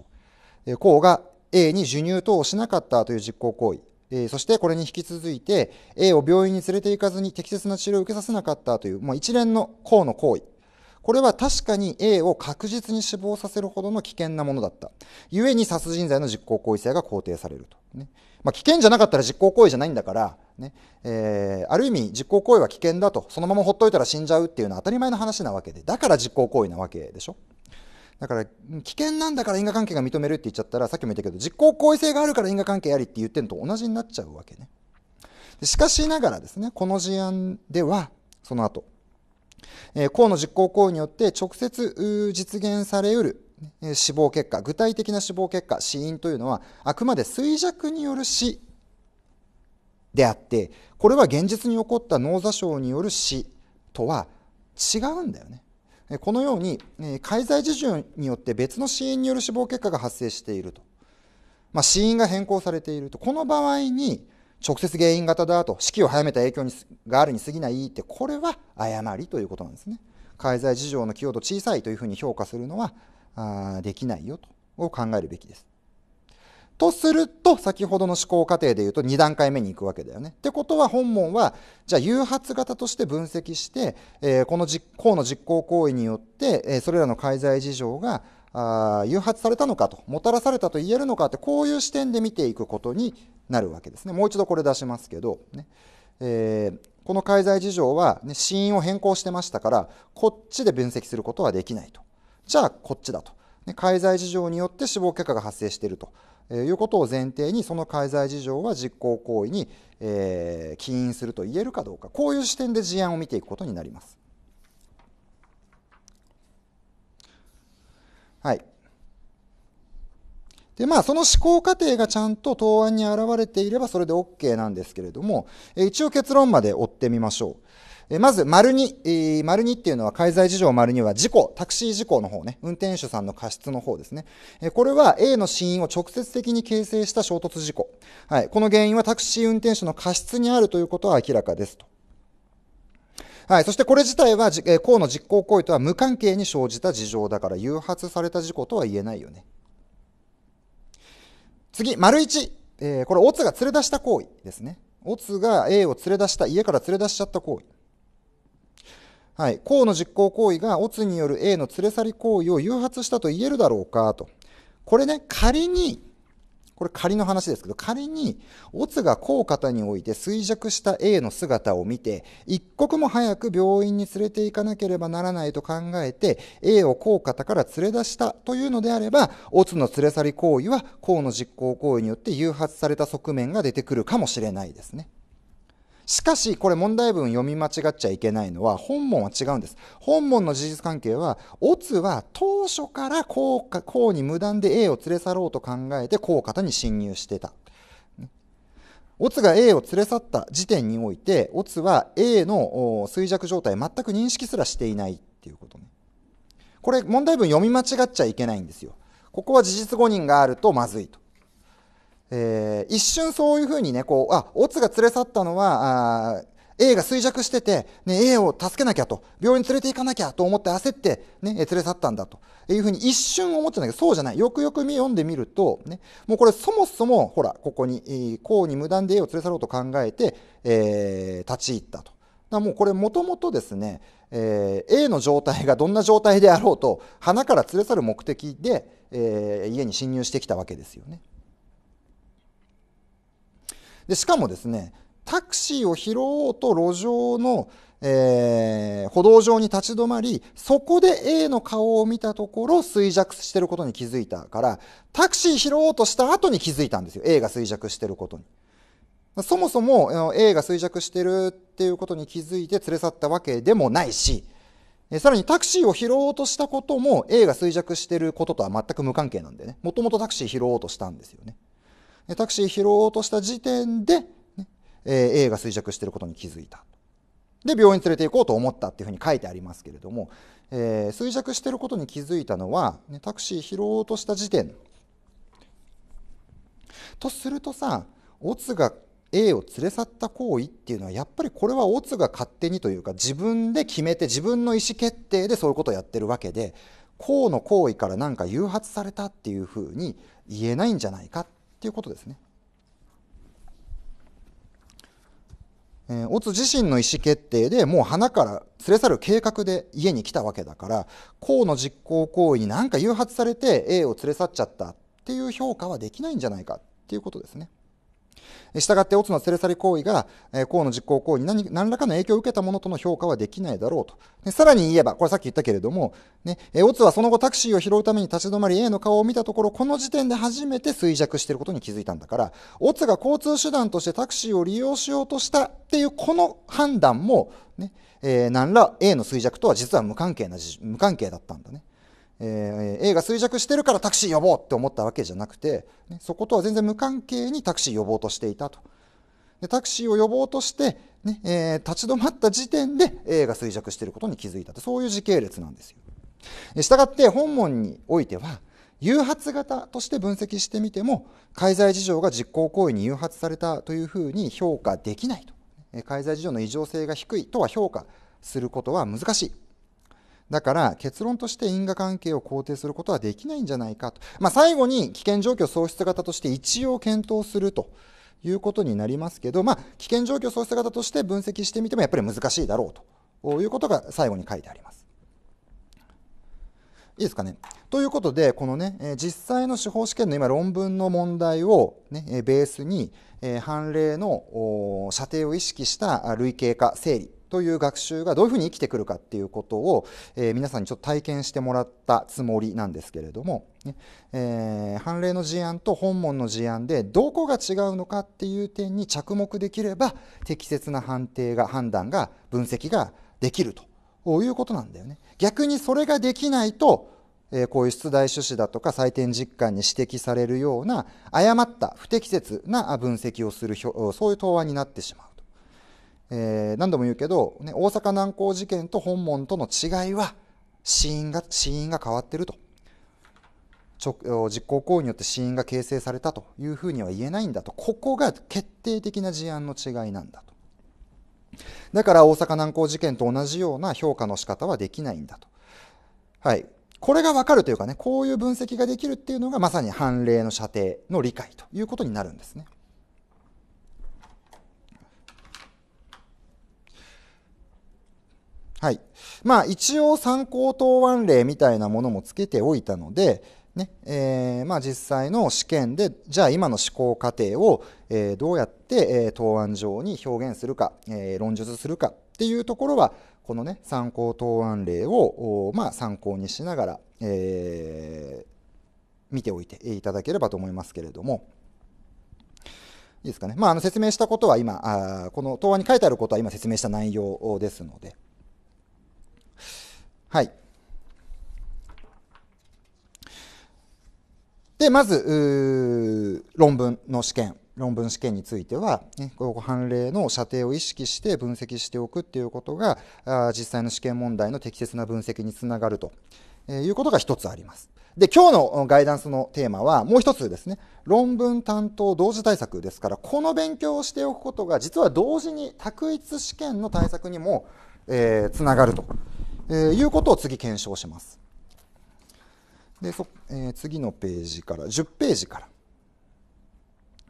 う。項が A に授乳等をしなかったという実行行為、そしてこれに引き続いて A を病院に連れて行かずに適切な治療を受けさせなかったという、もう一連の項の行為これは確かに A を確実に死亡させるほどの危険なものだった。故に殺人罪の実行行為性が肯定されると。ねまあ、危険じゃなかったら実行行為じゃないんだから、ねえー、ある意味実行行為は危険だと、そのままほっといたら死んじゃうっていうのは当たり前の話なわけで、だから実行行為なわけでしょ。だから、危険なんだから因果関係が認めるって言っちゃったら、さっきも言ったけど、実行行為性があるから因果関係ありって言ってるのと同じになっちゃうわけね。しかしながらですね、この事案では、その後、えー、項の実行行為によって直接実現されうる死亡結果、具体的な死亡結果、死因というのは、あくまで衰弱による死であって、これは現実に起こった脳挫傷による死とは違うんだよね。このように、介在事情によって別の死因による死亡結果が発生していると。まあ、死因が変更されていると。この場合に、直接原因型だと、指揮を早めた影響にがあるに過ぎないって、これは誤りということなんですね。介在事情の与度小さいというふうに評価するのはあできないよとを考えるべきです。とすると先ほどの思考過程でいうと2段階目に行くわけだよね。ってことは本門はじゃあ誘発型として分析して、えー、この実行の実行行為によって、えー、それらの介在事情があ誘発されたのかともたらされたと言えるのかってこういう視点で見ていくことになるわけですねもう一度これ出しますけど、ねえー、この介在事情は、ね、死因を変更してましたからこっちで分析することはできないとじゃあこっちだと、ね、介在事情によって死亡結果が発生していると、えいうことを前提にその介在事情は実行行為に、えー、起因すると言えるかどうかこういう視点で事案を見ていくことになります。はい。で、まあ、その思考過程がちゃんと答案に現れていればそれで OK なんですけれども、え一応結論まで追ってみましょう。えまず、丸2、え丸2っていうのは、海外事情丸2は事故、タクシー事故の方ね、運転手さんの過失の方ですね。えこれは A の死因を直接的に形成した衝突事故。はい。この原因はタクシー運転手の過失にあるということは明らかですと。はい、そしてこれ自体は、えー、公の実行行為とは無関係に生じた事情だから、誘発された事故とは言えないよね。次、丸1。えー、これ、オツが連れ出した行為ですね。オツが A を連れ出した、家から連れ出しちゃった行為。はい、公の実行行為がオツによる A の連れ去り行為を誘発したと言えるだろうかと。これね、仮にこれ仮の話ですけど、仮に、オツが甲肩において衰弱した A の姿を見て、一刻も早く病院に連れて行かなければならないと考えて、A を甲肩から連れ出したというのであれば、オツの連れ去り行為は、甲の実行行為によって誘発された側面が出てくるかもしれないですね。しかし、これ問題文読み間違っちゃいけないのは、本文は違うんです。本文の事実関係は、オツは当初からこうかこうに無断で A を連れ去ろうと考えてこう方に侵入してた。オツが A を連れ去った時点において、オツは A の衰弱状態、全く認識すらしていないっていうことね。これ、問題文読み間違っちゃいけないんですよ。ここは事実誤認があるとまずいと。えー、一瞬そういうふうにね、こう、あ、オツが連れ去ったのは、A が衰弱してて、ね、A を助けなきゃと、病院に連れて行かなきゃと思って焦って、ね、連れ去ったんだというふうに一瞬思ってんだけど、そうじゃない。よくよく読んでみると、ね、もうこれそもそも、ほら、ここに、こうに無断で A を連れ去ろうと考えて、えー、立ち入ったと。だもうこれもともとですね、えー、A の状態がどんな状態であろうと、花から連れ去る目的で、えー、家に侵入してきたわけですよね。でしかもですねタクシーを拾おうと路上の、えー、歩道上に立ち止まりそこで A の顔を見たところ衰弱してることに気づいたからタクシー拾おうとした後に気づいたんですよ A が衰弱してることに。そもそも A が衰弱してるっていうことに気づいて連れ去ったわけでもないしさらにタクシーを拾おうとしたことも A が衰弱してることとは全く無関係なんでねもともとタクシー拾おうとしたんですよね。タクシー拾おうとした時点で、ねえー、A が衰弱していることに気づいた。で病院に連れて行こうと思ったっていうふうに書いてありますけれども、えー、衰弱していることに気づいたのは、ね、タクシー拾おうとした時点とするとさオツが A を連れ去った行為っていうのはやっぱりこれはオツが勝手にというか自分で決めて自分の意思決定でそういうことをやってるわけでこうの行為から何か誘発されたっていうふうに言えないんじゃないかっっていうことですね。えー、オツ自身の意思決定でもう花から連れ去る計画で家に来たわけだから公の実行行為に何か誘発されて A を連れ去っちゃったっていう評価はできないんじゃないかっていうことですね。したがって、オツの連れ去り行為が、えー、公の実行行為に何何らかの影響を受けたものとの評価はできないだろうと。でさらに言えば、これさっき言ったけれども、ね、えー、オツはその後タクシーを拾うために立ち止まり A の顔を見たところ、この時点で初めて衰弱していることに気づいたんだから、オツが交通手段としてタクシーを利用しようとしたっていうこの判断も、ね、えー、何ら A の衰弱とは実は無関係な無関係だったんだね。えー、A が衰弱してるからタクシー呼ぼうって思ったわけじゃなくて、ね、そことは全然無関係にタクシー呼ぼうとしていたと。でタクシーを呼ぼうとしてね、えー、立ち止まった時点で A が衰弱していることに気づいたとそういう時系列なんですよ。したがって本門においては誘発型として分析してみても介在事情が実行行為に誘発されたというふうに評価できないと介在事情の異常性が低いとは評価することは難しい。だから結論として因果関係を肯定することはできないんじゃないかと。まあ、最後に危険状況喪失型として一応検討すると。いうことになりますけど、まあ、危険状況創出型として分析してみてもやっぱり難しいだろうということが最後に書いてあります。いいですかね。ということで、このね、え実際の司法試験の今、論文の問題を、ね、えベースに、え判例の射程を意識した類型化、整理という学習がどういうふうに生きてくるかっていうことを、えー、皆さんにちょっと体験してもらったつもりなんですけれども、ねえー、判例の事案と本文の事案でどこが違うのかっていう点に着目できれば適切な判定が判断が分析ができるということなんだよね。逆にそれができないとえこういう出題趣旨だとか採点実感に指摘されるような誤った不適切な分析をするそういう答案になってしまう。えー、何度も言うけど、ね、大阪難航事件と本門との違いは死因が死因が変わってると実行行為によって死因が形成されたというふうには言えないんだとここが決定的な事案の違いなんだとだから大阪難航事件と同じような評価の仕方はできないんだと、はい、これが分かるというかねこういう分析ができるっていうのがまさに判例の射程の理解ということになるんですね。はい。まあ一応参考答案例みたいなものもつけておいたので、ねえー、まあ、実際の試験でじゃあ今の思考過程を、えー、どうやって、えー、答案上に表現するか、え論述するかっていうところはこのね参考答案例を、まあ、参考にしながら、え見ておいていただければと思いますけれども。いいですかね。まあ、あの説明したことは今、あこの答案に書いてあることは今説明した内容ですので。はい。で、まず、論文の試験、論文試験については、ね、判例の射程を意識して分析しておくっていうことが、あ実際の試験問題の適切な分析につながると、えいうことが一つあります。で、今日のガイダンスのテーマは、もう一つですね、論文担当同時対策ですから、この勉強をしておくことが、実は同時に択一試験の対策にも、えー、つながるとえー、いうことを次検証します。でそえー、次のページから10ページから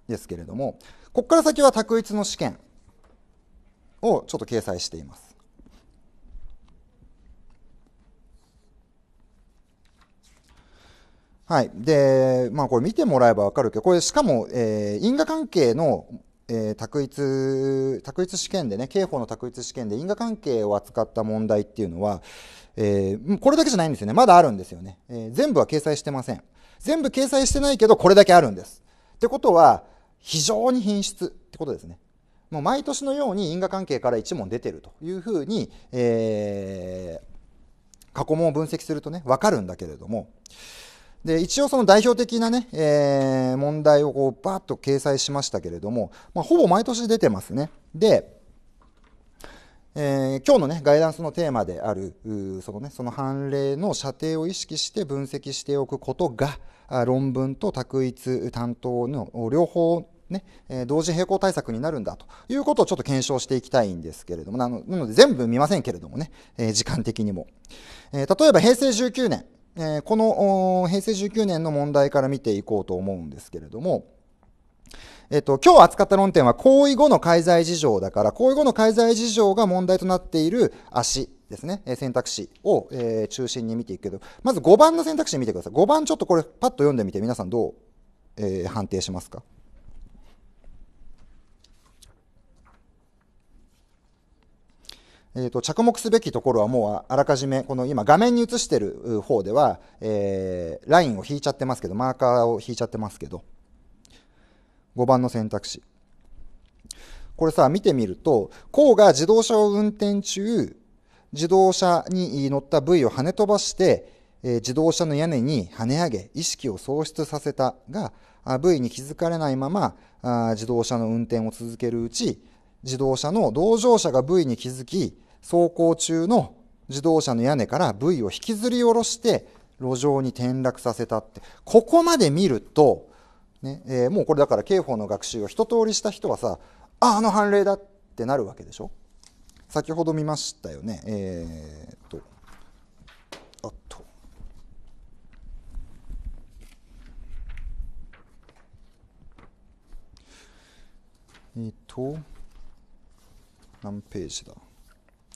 ですけれどもここから先は択一の試験をちょっと掲載しています。はい。で、まあこれ見てもらえばわかるけど、これしかも、えー、因果関係のえー、択一択一試験でね刑法の択一試験で因果関係を扱った問題っていうのは、えー、これだけじゃないんですよねまだあるんですよね、えー、全部は掲載してません全部掲載してないけどこれだけあるんですってことは非常に品質ってことですねもう毎年のように因果関係から1問出てるというふうに、え過去問を分析するとね分かるんだけれどもで一応その代表的なね、えー、問題をこうーと掲載しましたけれども、まあ、ほぼ毎年出てますね。で、えー、今日のねガイダンスのテーマであるその,、ね、その判例の射程を意識して分析しておくことが論文と択一担当の両方ね、え同時並行対策になるんだということをちょっと検証していきたいんですけれども、なので全部見ませんけれどもね、え時間的にも。え例えば平成19年、えー、この平成19年の問題から見ていこうと思うんですけれども、えっと、今日扱った論点は行為後の介在事情だから、行為後の介在事情が問題となっている足ですね、え選択肢を、えー、中心に見ていくけど、まず5番の選択肢見てください。5番ちょっとこれパッと読んでみて皆さんどう、えー、判定しますかえーと、着目すべきところはもうあらかじめこの今画面に映してる方では、えー、ラインを引いちゃってますけどマーカーを引いちゃってますけど5番の選択肢これさ見てみるとこうが自動車を運転中自動車に乗った部位を跳ね飛ばして、えー、自動車の屋根に跳ね上げ意識を喪失させたが部位に気づかれないままあ自動車の運転を続けるうち自動車の同乗者がブイに気づき、走行中の自動車の屋根からブイを引きずり下ろして、路上に転落させたって。ここまで見ると、ねえー、もうこれだから刑法の学習を一通りした人はさ、あ、あの判例だってなるわけでしょ先ほど見ましたよね。えー、っと、あと。えー、っと。何ページだ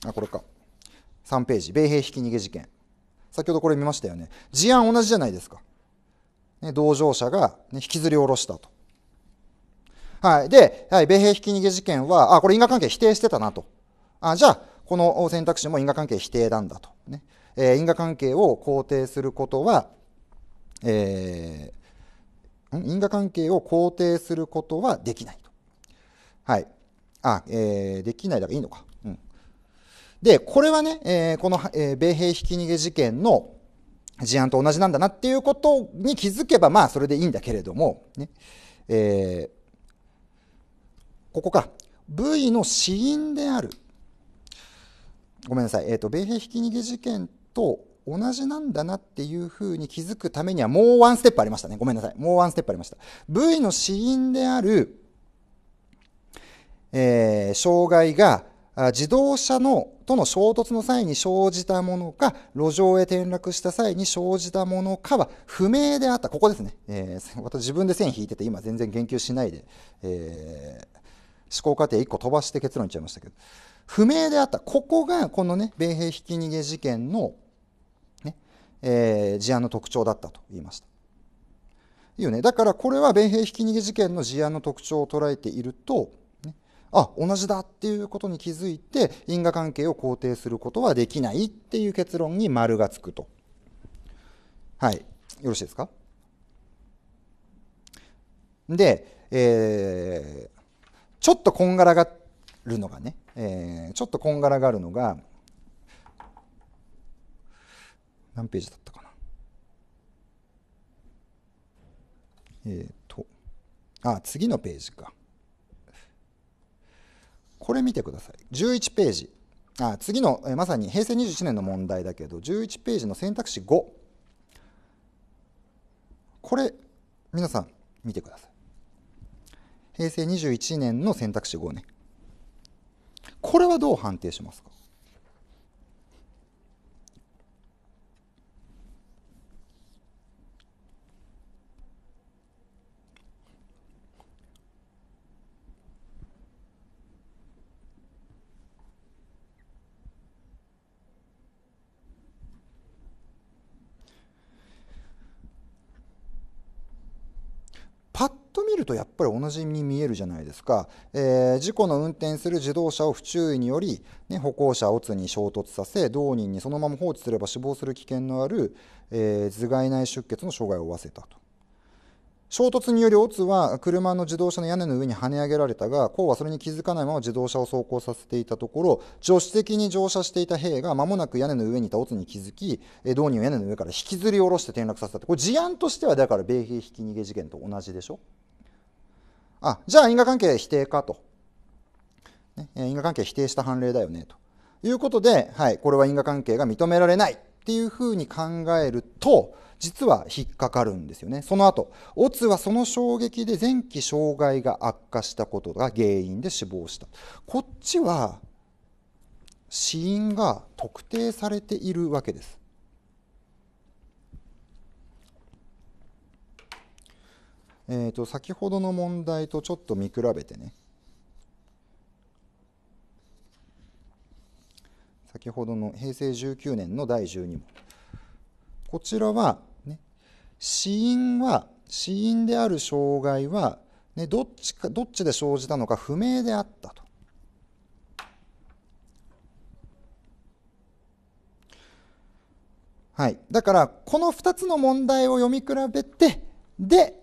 あ、これか。3ページ。米兵ひき逃げ事件。先ほどこれ見ましたよね。事案同じじゃないですか。ね、同乗者が、ね、引きずり下ろしたと。はい。で、はい、米兵ひき逃げ事件は、あ、これ因果関係否定してたなと。あ、じゃあ、この選択肢も因果関係否定なんだと。ねえー、因果関係を肯定することは、えー、因果関係を肯定することはできないと。はい。あ、えー、できないだからいいのか。うん、で、これはね、えー、この、えー、米兵ひき逃げ事件の事案と同じなんだなっていうことに気づけば、まあ、それでいいんだけれども、ね、えー、ここか。部位の死因である。ごめんなさい。えっ、ー、と、米兵ひき逃げ事件と同じなんだなっていうふうに気づくためには、もうワンステップありましたね。ごめんなさい。もうワンステップありました。部位の死因である、えー、障害が自動車のとの衝突の際に生じたものか、路上へ転落した際に生じたものかは不明であった。ここですね。えー、私自分で線引いてて、今全然言及しないで、えー、思考過程1個飛ばして結論言っちゃいましたけど、不明であった。ここが、このね、米兵ひき逃げ事件の、ね、えー、事案の特徴だったと言いました。いいよね。だからこれは米兵ひき逃げ事件の事案の特徴を捉えていると、あ同じだっていうことに気づいて因果関係を肯定することはできないっていう結論に丸がつくと。はいよろしいですかで、えー、ちょっとこんがらがるのがね、えー、ちょっとこんがらがるのが何ページだったかなえっ、ー、とあ次のページか。これ見てください。11ページ。あ次の、えまさに平成21年の問題だけど、11ページの選択肢5。これ、皆さん見てください。平成21年の選択肢5ね。これはどう判定しますかるとやっぱり同じに見えるじゃないですか、えー、事故の運転する自動車を不注意により、ね、歩行者をつに衝突させ同人にそのまま放置すれば死亡する危険のある、えー、頭蓋内出血の障害を負わせたと。衝突によりオツは車の自動車の屋根の上に跳ね上げられたが、コウはそれに気づかないまま自動車を走行させていたところ、助手席に乗車していた兵が間もなく屋根の上にいたオツに気づき、道人を屋根の上から引きずり下ろして転落させたと、これ事案としてはだから米兵ひき逃げ事件と同じでしょあ、じゃあ因果関係否定かと。ね、因果関係否定した判例だよねと。いうことで、はい、これは因果関係が認められないっていうふうに考えると、実は引っかかるんですよね。その後、オツはその衝撃で前期障害が悪化したことが原因で死亡した。こっちは死因が特定されているわけです。えー、と先ほどの問題とちょっと見比べてね先ほどの平成19年の第12問こちらは、ね、死因は死因である障害は、ね、どっちかどっちで生じたのか不明であったと。はい、だからこの2つの問題を読み比べてで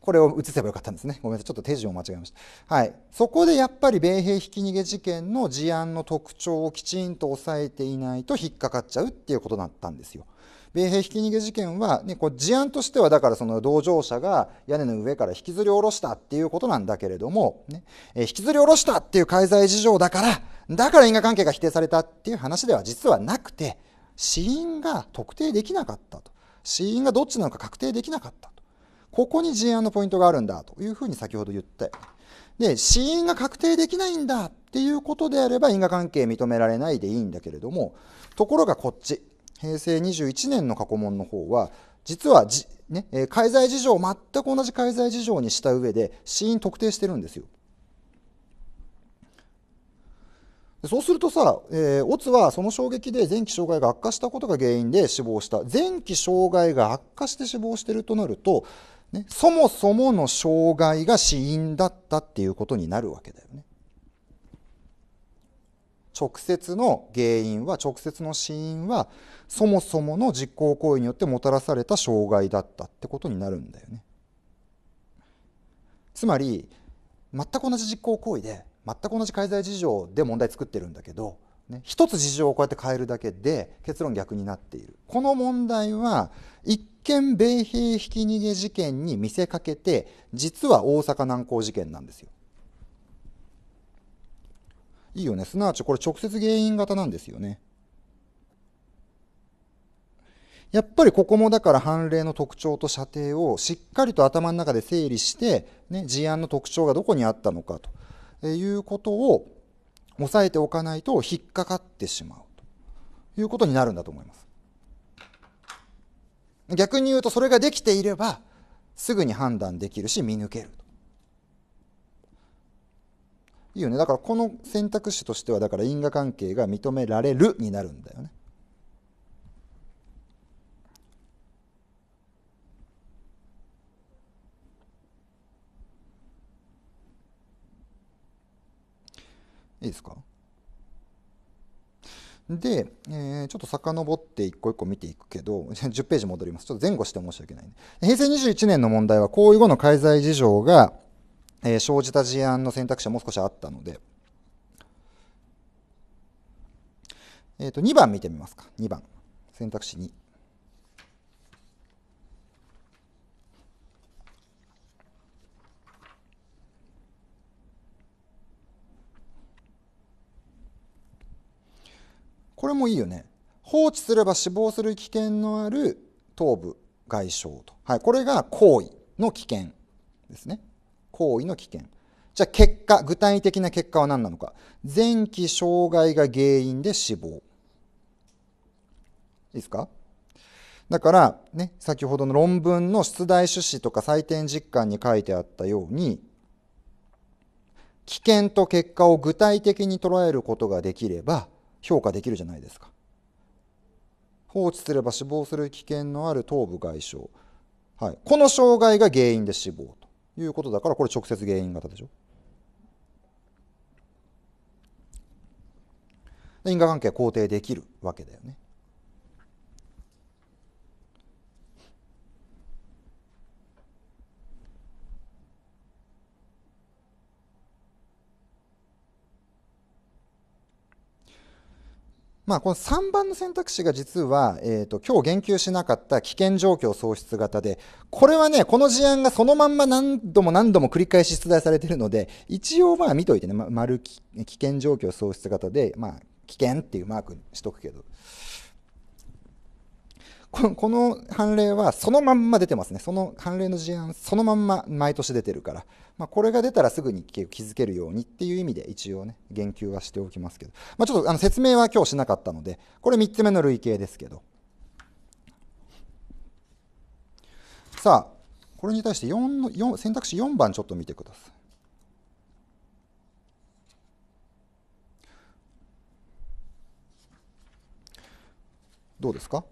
これを移せばよかったんですね。ごめんなさい。ちょっと手順を間違えました。はい。そこでやっぱり米兵ひき逃げ事件の事案の特徴をきちんと押さえていないと引っかかっちゃうっていうことだったんですよ。米兵ひき逃げ事件は、ね、こう事案としてはだからその同乗者が屋根の上から引きずり下ろしたっていうことなんだけれども、ねえ引きずり下ろしたっていう介在事情だから、だから因果関係が否定されたっていう話では実はなくて、死因が特定できなかったと。死因がどっちなのか確定できなかったと。ここに人案のポイントがあるんだというふうに先ほど言って。で、死因が確定できないんだっていうことであれば因果関係認められないでいいんだけれども、ところがこっち、平成21年の過去問の方は、実はじ、ね、介在事情、全く同じ介在事情にした上で死因特定してるんですよ。そうするとさ、えー、オツはその衝撃で前期障害が悪化したことが原因で死亡した。前期障害が悪化して死亡してるとなると、ね、そもそもの障害が死因だったっていうことになるわけだよね。直接の原因は直接の死因はそもそもの実行行為によってもたらされた障害だったってことになるんだよね。つまり全く同じ実行行為で全く同じ介在事情で問題作ってるんだけどね、一つ事情をこうやって変えるだけで結論逆になっているこの問題は一見米兵ひき逃げ事件に見せかけて実は大阪難航事件なんですよいいよねすなわちこれ直接原因型なんですよねやっぱりここもだから判例の特徴と射程をしっかりと頭の中で整理して、ね、事案の特徴がどこにあったのかということを押さえておかないと引っかかってしまうということになるんだと思います逆に言うとそれができていればすぐに判断できるし見抜けるいいよねだからこの選択肢としてはだから因果関係が認められるになるんだよねいいですかで、えー、ちょっと遡って一個一個見ていくけど、10 ページ戻ります。ちょっと前後して申し訳ない、ね。平成21年の問題は、行為後の介在事情が、えー、生じた事案の選択肢はもう少しあったので、えっ、ー、と、2番見てみますか。2番。選択肢2。これもいいよね。放置すれば死亡する危険のある頭部外傷と。はい、これが行為の危険ですね。行為の危険。じゃあ結果、具体的な結果は何なのか。前期障害が原因で死亡。いいですかだから、ね、先ほどの論文の出題趣旨とか採点実感に書いてあったように、危険と結果を具体的に捉えることができれば、評価できるじゃないですか放置すれば死亡する危険のある頭部外傷、はい、この障害が原因で死亡ということだからこれ直接原因型でしょ因果関係肯定できるわけだよねまあ、この3番の選択肢が実は、えーと、今日言及しなかった危険状況喪失型で、これはね、この事案がそのまんま何度も何度も繰り返し出題されているので、一応まあ見といてね、ま、丸危険状況喪失型で、まあ、危険っていうマークにしとくけど。この判例はそのまんま出てますね。その判例の事案そのまんま毎年出てるから、まあ、これが出たらすぐに気づけるようにっていう意味で一応ね、言及はしておきますけど、まあ、ちょっとあの説明は今日しなかったので、これ3つ目の類型ですけど。さあ、これに対して4の4選択肢4番ちょっと見てください。どうですか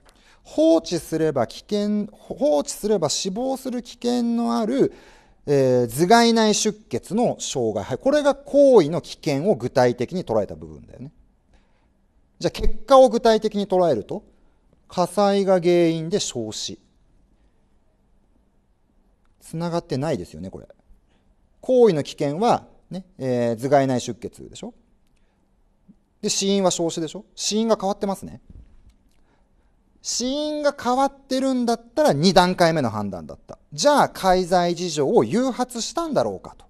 放置すれば危険、放置すれば死亡する危険のある、えー、頭蓋内出血の障害。はい、これが行為の危険を具体的に捉えた部分だよね。じゃあ結果を具体的に捉えると、火災が原因で焼死。つながってないですよね、これ。行為の危険はね、えー、頭蓋内出血でしょで死因は焼死でしょ死因が変わってますね。死因が変わってるんだったら2段階目の判断だった。じゃあ、介在事情を誘発したんだろうかと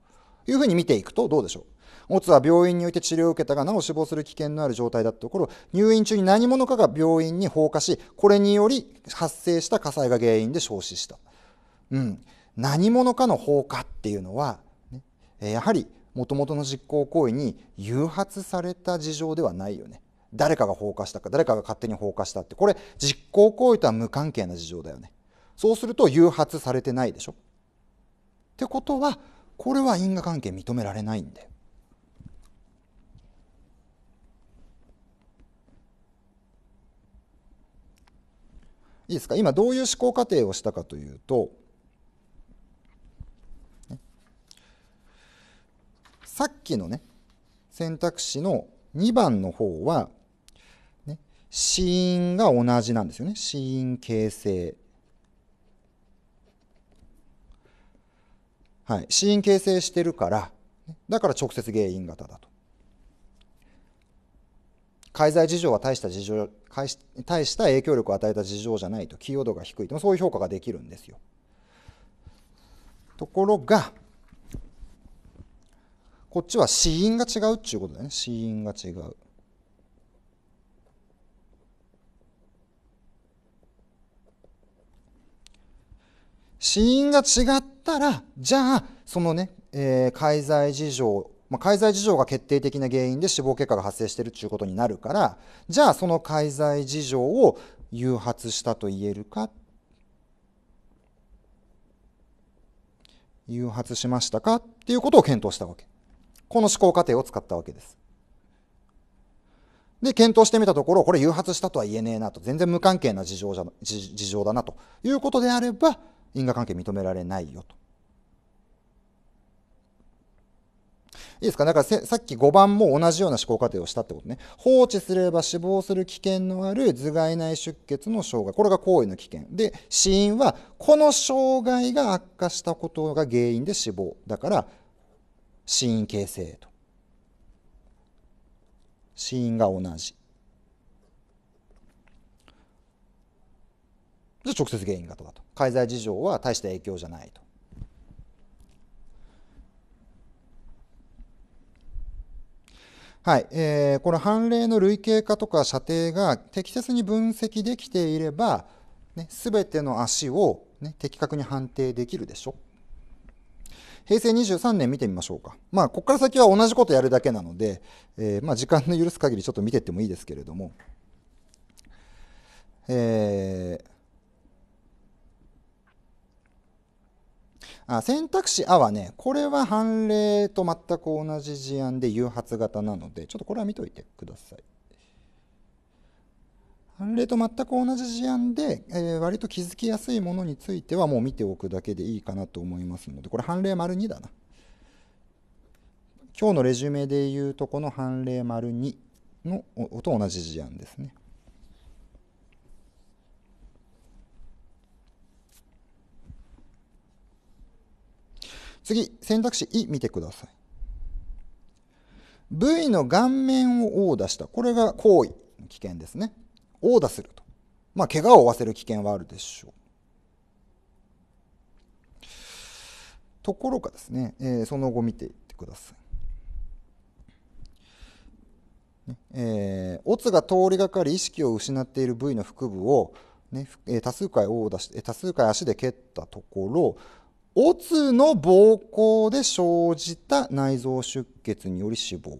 いうふうに見ていくとどうでしょう。オツは病院において治療を受けたがなお死亡する危険のある状態だったところ、入院中に何者かが病院に放火し、これにより発生した火災が原因で焼死した。うん。何者かの放火っていうのは、ね、やはりもともとの実行行為に誘発された事情ではないよね。誰かが放火したか誰かが勝手に放火したってこれ実行行為とは無関係な事情だよねそうすると誘発されてないでしょってことはこれは因果関係認められないんだよいいですか今どういう思考過程をしたかというとさっきのね選択肢の2番の方は死因が同じなんですよね。死因形成。はい。死因形成してるから、だから直接原因型だと。介在事情は大した事情、大した影響力を与えた事情じゃないと、寄与度が低いと、そういう評価ができるんですよ。ところが、こっちは死因が違うっていうことだね。死因が違う。死因が違ったらじゃあそのね、えー、介在事情まあ、介在事情が決定的な原因で死亡結果が発生しているということになるからじゃあその介在事情を誘発したと言えるか誘発しましたかっていうことを検討したわけこの思考過程を使ったわけですで検討してみたところこれ誘発したとは言えねえなと全然無関係な事情じゃ事情だなということであれば因果関係認められないよと。いいですかだからさっき5番も同じような思考過程をしたってことね。放置すれば死亡する危険のある頭蓋内出血の障害。これが行為の危険。で、死因はこの障害が悪化したことが原因で死亡。だから、死因形成と。死因が同じ。じゃ直接原因がとだと介在事情は大した影響じゃないと。はいえー、この判例の類型化とか射程が適切に分析できていれば、ね、全ての足を、ね、的確に判定できるでしょ平成23年見てみましょうか。まあ、ここから先は同じことやるだけなので、えー、まあ、時間の許す限りちょっと見てってもいいですけれども、えー、あ選択肢あはね、これは判例と全く同じ事案で誘発型なので、ちょっとこれは見といてください。判例と全く同じ事案で、えー、割と気づきやすいものについてはもう見ておくだけでいいかなと思いますので、これ判例丸2だな。今日のレジュメでいうとこの判例丸2のと同じ事案ですね。次、選択肢い見てください。V の顔面を殴打した。これが行為の危険ですね。殴打すると。まあ、怪我を負わせる危険はあるでしょう。ところがですね、えー、その後見ていってください。えー、オツが通りがかり意識を失っている部位の腹部を、ねえ多数回殴打し、て、多数回足で蹴ったところオの膀胱で生じた内臓出血により死亡。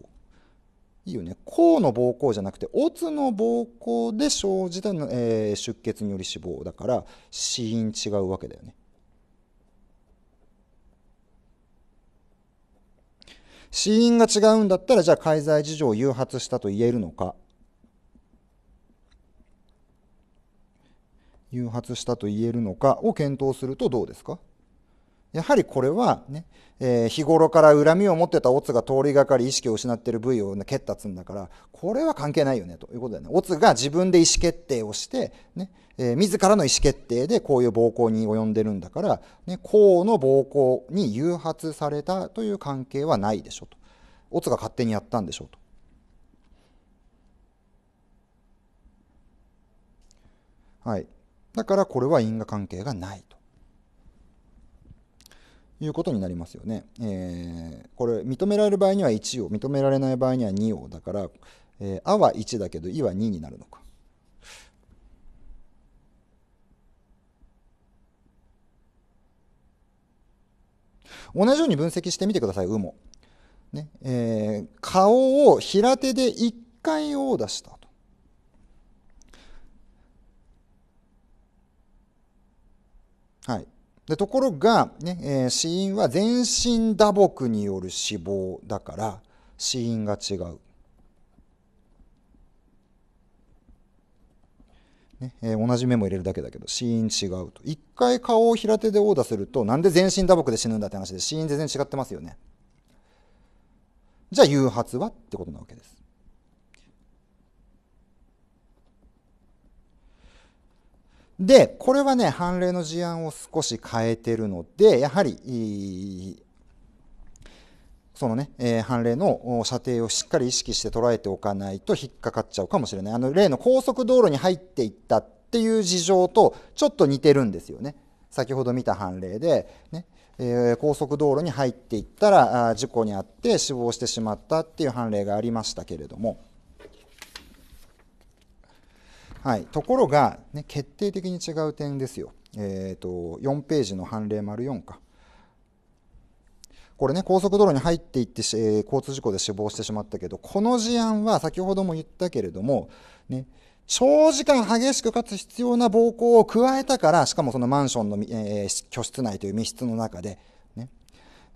いいよね。甲の膀胱じゃなくて、オツの膀胱で生じた、えー、出血により死亡だから、死因違うわけだよね。死因が違うんだったら、じゃあ、介在事情を誘発したと言えるのか。誘発したと言えるのかを検討するとどうですかやはりこれはね、えー、日頃から恨みを持ってたオツが通りがかり意識を失ってる部位を、蹴ったつんだからこれは関係ないよねということだよねオツが自分で意思決定をしてね、えー、自らの意思決定でこういう暴行に及んでるんだから、ね、こうの暴行に誘発されたという関係はないでしょとオツが勝手にやったんでしょうと。はい、だからこれは因果関係がないと。いうことになりますよね。えー、これ認められる場合には1を認められない場合には2をだから、えー、あは1だけどいは2になるのか。同じように分析してみてください、うも。ねえー、顔を平手で1回を出したと。はい、でところがね、えー、死因は全身打撲による死亡だから死因が違う。ねえー、同じメモ入れるだけだけど死因違うと一回顔を平手で殴打するとなんで全身打撲で死ぬんだって話で死因全然違ってますよねじゃあ誘発はってことなわけですで、これはね、判例の事案を少し変えてるので、やはり、そのね、えー、判例の射程をしっかり意識して捉えておかないと引っかかっちゃうかもしれない。あの例の高速道路に入っていったっていう事情とちょっと似てるんですよね。先ほど見た判例で、ねえー、高速道路に入っていったら事故に遭って死亡してしまったっていう判例がありましたけれども。はい、ところが、ね、決定的に違う点ですよ。えっ、ー、と、4ページの判例丸4か。これね、高速道路に入っていって、えー、交通事故で死亡してしまったけど、この事案は先ほども言ったけれども、ね、長時間激しくかつ必要な暴行を加えたから、しかもそのマンションの、えー、居室内という密室の中で、ね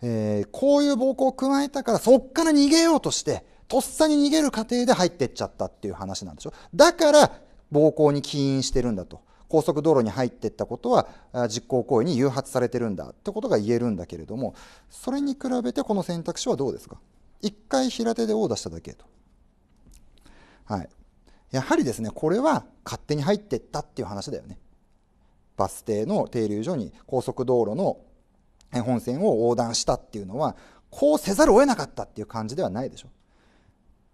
えー、こういう暴行を加えたから、そっから逃げようとして、とっさに逃げる過程で入ってっちゃったっていう話なんでしょ。だから、暴行に起因してるんだと高速道路に入っていったことは実行行為に誘発されてるんだってことが言えるんだけれどもそれに比べてこの選択肢はどうですか一回平手で殴打しただけと。はい、やはりですねこれは勝手に入っていったっていう話だよね。バス停の停留所に高速道路の本線を横断したっていうのはこうせざるを得なかったっていう感じではないでしょ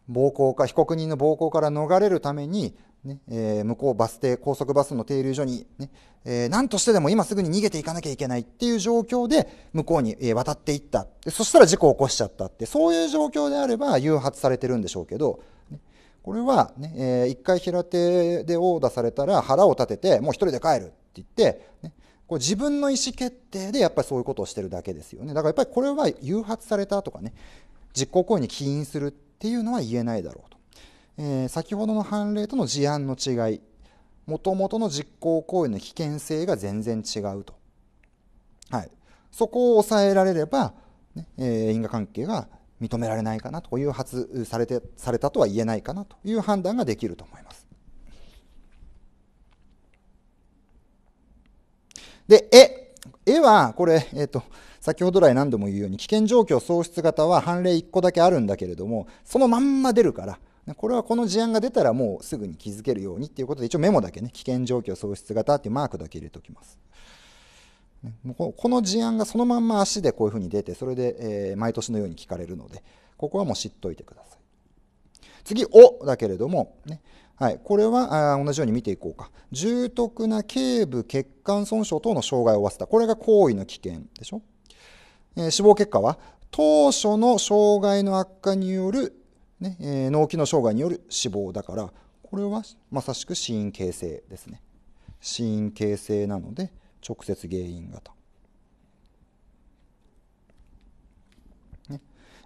暴行か被告人の暴行から逃れるためにねえー、向こうバス停、高速バスの停留所にね、えー、何としてでも今すぐに逃げていかなきゃいけないっていう状況で向こうに、え渡っていったでそしたら事故を起こしちゃったってそういう状況であれば誘発されてるんでしょうけど、ね、これはね、ねえー、一回平手で殴打されたら腹を立ててもう一人で帰るって言って、ね、これ自分の意思決定でやっぱりそういうことをしてるだけですよねだからやっぱりこれは誘発されたとかね実行行為に起因するっていうのは言えないだろうと。えー、先ほどの判例との事案の違い、もともとの実行行為の危険性が全然違うと。はい。そこを抑えられれば、ねえー、因果関係が認められないかなという発されてされたとは言えないかなという判断ができると思います。で、え、えは、これ、えっ、ー、と、先ほど来何度も言うように危険状況喪失型は判例1個だけあるんだけれどもそのまんま出るからこれはこの事案が出たらもうすぐに気づけるようにっていうことで一応メモだけね危険状況喪失型っていうマークだけ入れておきます。この事案がそのまんま足でこういうふうに出てそれで、え毎年のように聞かれるのでここはもう知っといてください。次「お」だけれども、ねはい、これはあ同じように見ていこうか重篤な頸部血管損傷等の障害を負わせたこれが行為の危険でしょ、え死亡結果は当初の障害の悪化によるねえ脳機能障害による死亡だからこれはまさしく死因形成ですね死因形成なので直接原因型、ね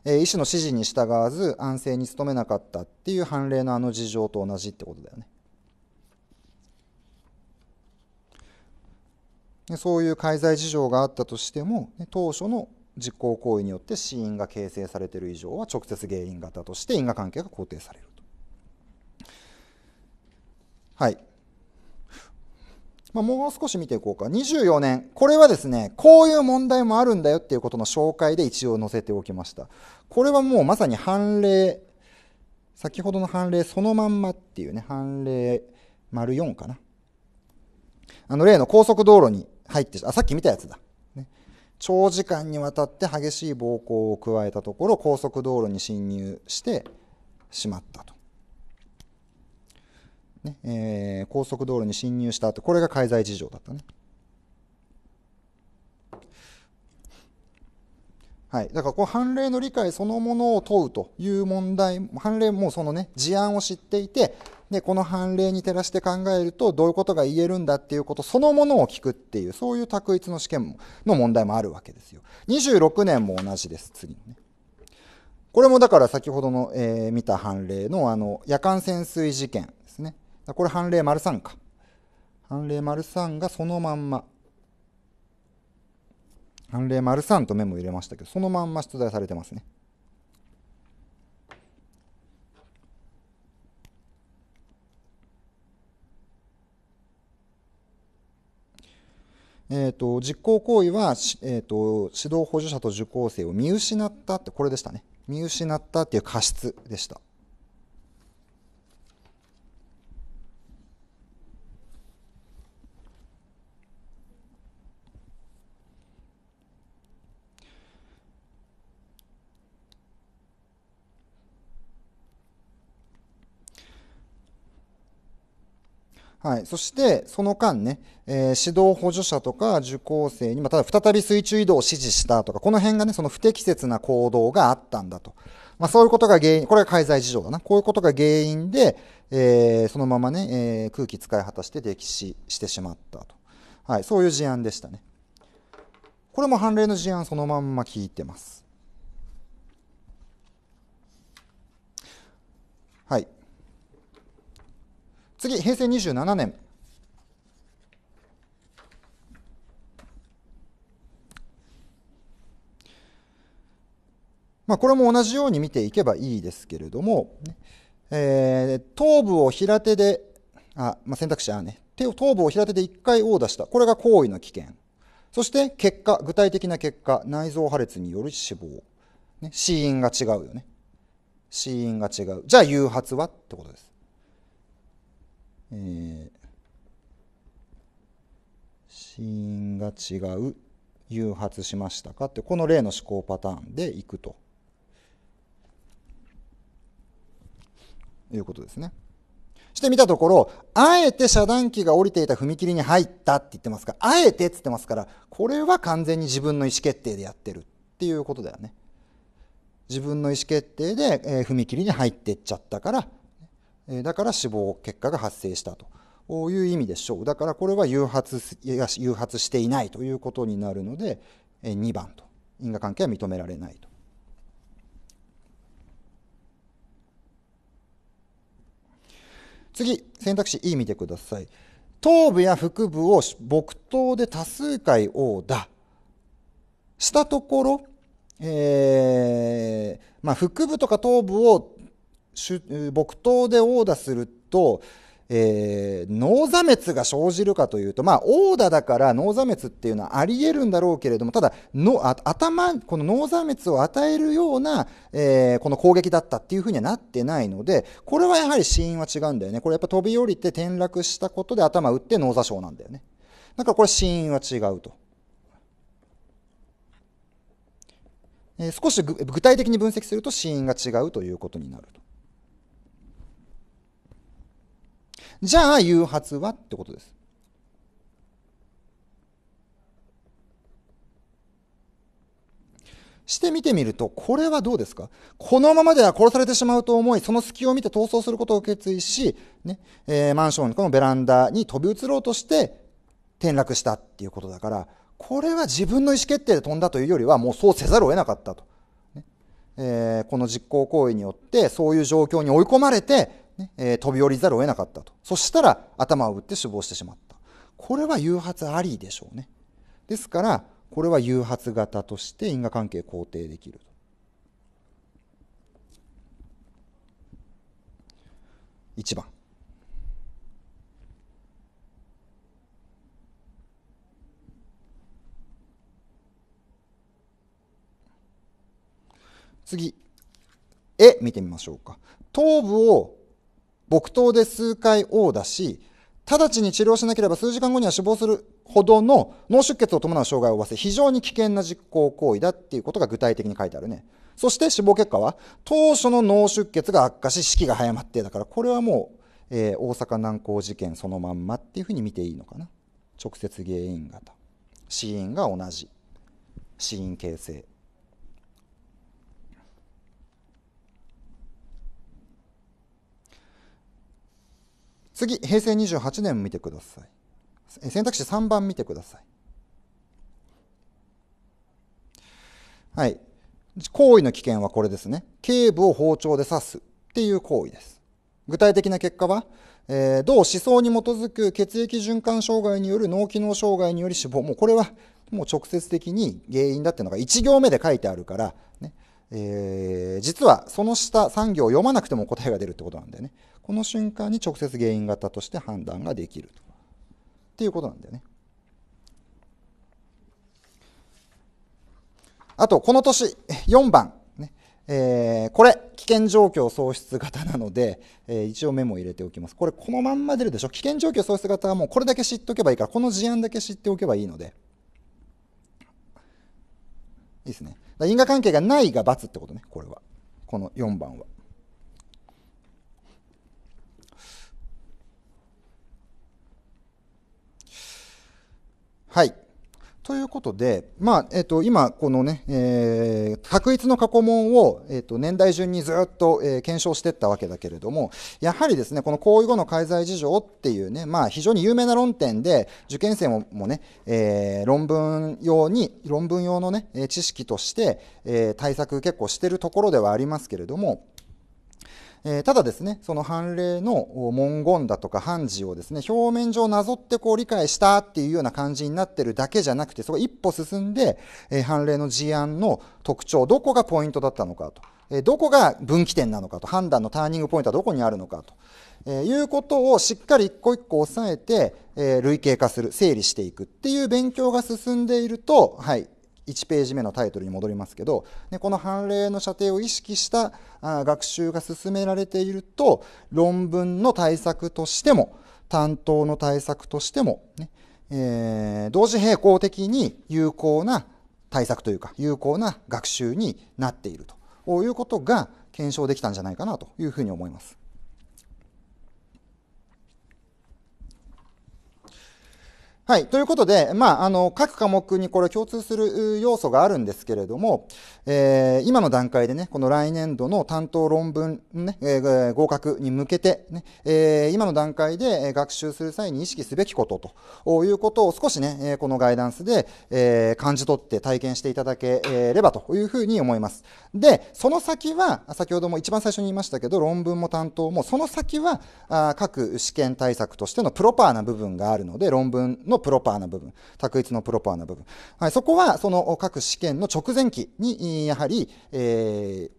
え医師の指示に従わず安静に努めなかったっていう判例のあの事情と同じってことだよねそういう介在事情があったとしても、ね、当初の実行行為によって死因が形成されている以上は直接原因型として因果関係が肯定されると。はい。まあ、もう少し見ていこうか。24年。これはですね、こういう問題もあるんだよっていうことの紹介で一応載せておきました。これはもうまさに判例、先ほどの判例そのまんまっていうね、判例丸4かな。あの例の高速道路に入って、あ、さっき見たやつだ。長時間にわたって激しい暴行を加えたところ高速道路に侵入してしまったと、ねえー、高速道路に侵入した後これが介在事情だったねはい、だからこう判例の理解そのものを問うという問題判例もそのね事案を知っていてでこの判例に照らして考えるとどういうことが言えるんだっていうことそのものを聞くっていうそういう択一の試験の問題もあるわけですよ26年も同じです次のねこれもだから先ほどの、えー、見た判例のあの夜間潜水事件ですねこれ判例丸3か判例丸3がそのまんま判例丸3とメモ入れましたけど、そのまんま出題されてますね。えーと、実行行為は、えーと指導補助者と受講生を見失ったってこれでしたね見失ったっていう過失でした。はい、そしてその間ね、えー、指導補助者とか受講生に、まただ再び水中移動を指示したとか、この辺がね、その不適切な行動があったんだと。まあ、そういうことが原因、これが介在事情だな。こういうことが原因で、えー、そのままね、えー、空気使い果たして溺死してしまったと。はい、そういう事案でしたね。これも判例の事案そのまんま聞いてます。次、平成27年。まあ、これも同じように見ていけばいいですけれども、えー、頭部を平手で、あまあ、選択肢はね、手を頭部を平手で1回殴打した、これが行為の危険。そして結果、具体的な結果、内臓破裂による死亡。ね、死因が違うよね。死因が違う。じゃあ誘発はってことです。えー、死因が違う誘発しましたかってこの例の思考パターンでいくということですね。してみたところ、あえて遮断機が降りていた踏切に入ったって言ってますから、あえてって言ってますから、これは完全に自分の意思決定でやってるっていうことだよね。自分の意思決定で、えー、踏切に入ってっちゃったから、だから死亡結果が発生したという意味でしょう。だからこれは誘発誘発していないということになるので、2番と。因果関係は認められないと。次、選択肢 E 見てください。頭部や腹部を木刀で多数回殴打したところ、えーまあ、腹部とか頭部を木刀で殴打すると、えー、脳挫滅が生じるかというと、まあ、殴打だから脳挫滅っていうのはありえるんだろうけれども、ただ、の頭、この脳挫滅を与えるような、えー、この攻撃だったっていうふうにはなってないので、これはやはり死因は違うんだよね。これやっぱ飛び降りて転落したことで頭打って脳挫傷なんだよね。だからこれ死因は違うと。えー、少し具体的に分析すると死因が違うということになると。じゃあ誘発はってことです。して見てみると、これはどうですかこのままでは殺されてしまうと思い、その隙を見て逃走することを決意し、ねえー、マンションのベランダに飛び移ろうとして転落したっていうことだから、これは自分の意思決定で飛んだというよりは、もうそうせざるを得なかったと。えー、この実行行為によって、そういう状況に追い込まれて、ねえ飛び降りざるを得なかったと。そしたら頭を打って死亡してしまった。これは誘発ありでしょうね。ですから、これは誘発型として因果関係肯定できると。1番。次、絵見てみましょうか。頭部を木刀で数回殴打し、直ちに治療しなければ数時間後には死亡するほどの脳出血を伴う障害を負わせ、非常に危険な実行行為だっていうことが具体的に書いてあるね。そして死亡結果は、当初の脳出血が悪化し、死期が早まって、だからこれはもう、えー、大阪南港事件そのまんまっていうふうに見ていいのかな。直接原因型。死因が同じ。死因形成。次、平成28年見てください。選択肢3番見てください。はい。行為の危険はこれですね。頸部を包丁で刺すっていう行為です。具体的な結果は、えー、同思想に基づく血液循環障害による脳機能障害により死亡。もうこれはもう直接的に原因だっていうのが1行目で書いてあるからね、えー、実はその下3行読まなくても答えが出るってことなんだよね。この瞬間に直接原因型として判断ができると。っていうことなんだよね。あと、この年、4番。ねえこれ、危険状況喪失型なので、え一応メモを入れておきます。これ、このまんま出るでしょ。危険状況喪失型はもうこれだけ知っておけばいいから、この事案だけ知っておけばいいので。いいですね。因果関係がないが×ってことね、これは。この4番は。はい。ということで、まあ、えっ、ー、と、今、このね、えー、確一の過去問を、えっ、ー、と、年代順にずっと、えー、検証していったわけだけれども、やはりですね、この行為後の介在事情っていうね、まあ、非常に有名な論点で、受験生ももね、えー、論文用に、論文用のね、知識として、えー、対策結構してるところではありますけれども、えー、ただですね、その判例の文言だとか判事をですね、表面上なぞってこう理解したっていうような感じになってるだけじゃなくて、そこ一歩進んで、えー、判例の事案の特徴、どこがポイントだったのかと、えー、どこが分岐点なのかと、判断のターニングポイントはどこにあるのかと、えー、いうことをしっかり一個一個押さえて、えー、類型化する、整理していくっていう勉強が進んでいると、はい、1ページ目のタイトルに戻りますけどこの判例の射程を意識したあ学習が進められていると論文の対策としても担当の対策としてもね、えー、同時並行的に有効な対策というか有効な学習になっているということが検証できたんじゃないかなというふうに思います。はい。ということで、まあ、あの、各科目にこれ共通する要素があるんですけれども、えー、今の段階でね、この来年度の担当論文ね、えー、合格に向けてね、えー、今の段階で学習する際に意識すべきことということを少しね、このガイダンスで、えー、感じ取って体験していただければというふうに思います。で、その先は、先ほども一番最初に言いましたけど、論文も担当も、その先は、あ各試験対策としてのプロパーな部分があるので、論文のプロパーな部分、択一のプロパーな部分、はい、そこはその各試験の直前期にやはり、えー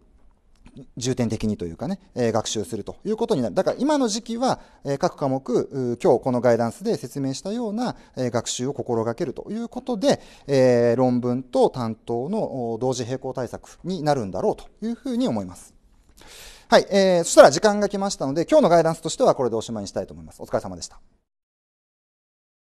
重点的にというかね、え学習するということになる。だから今の時期は、え各科目、今日このガイダンスで説明したような、え学習を心がけるということで、え論文と担当の同時並行対策になるんだろうというふうに思います。はい、えー、そしたら時間が来ましたので、今日のガイダンスとしてはこれでおしまいにしたいと思います。お疲れ様でした。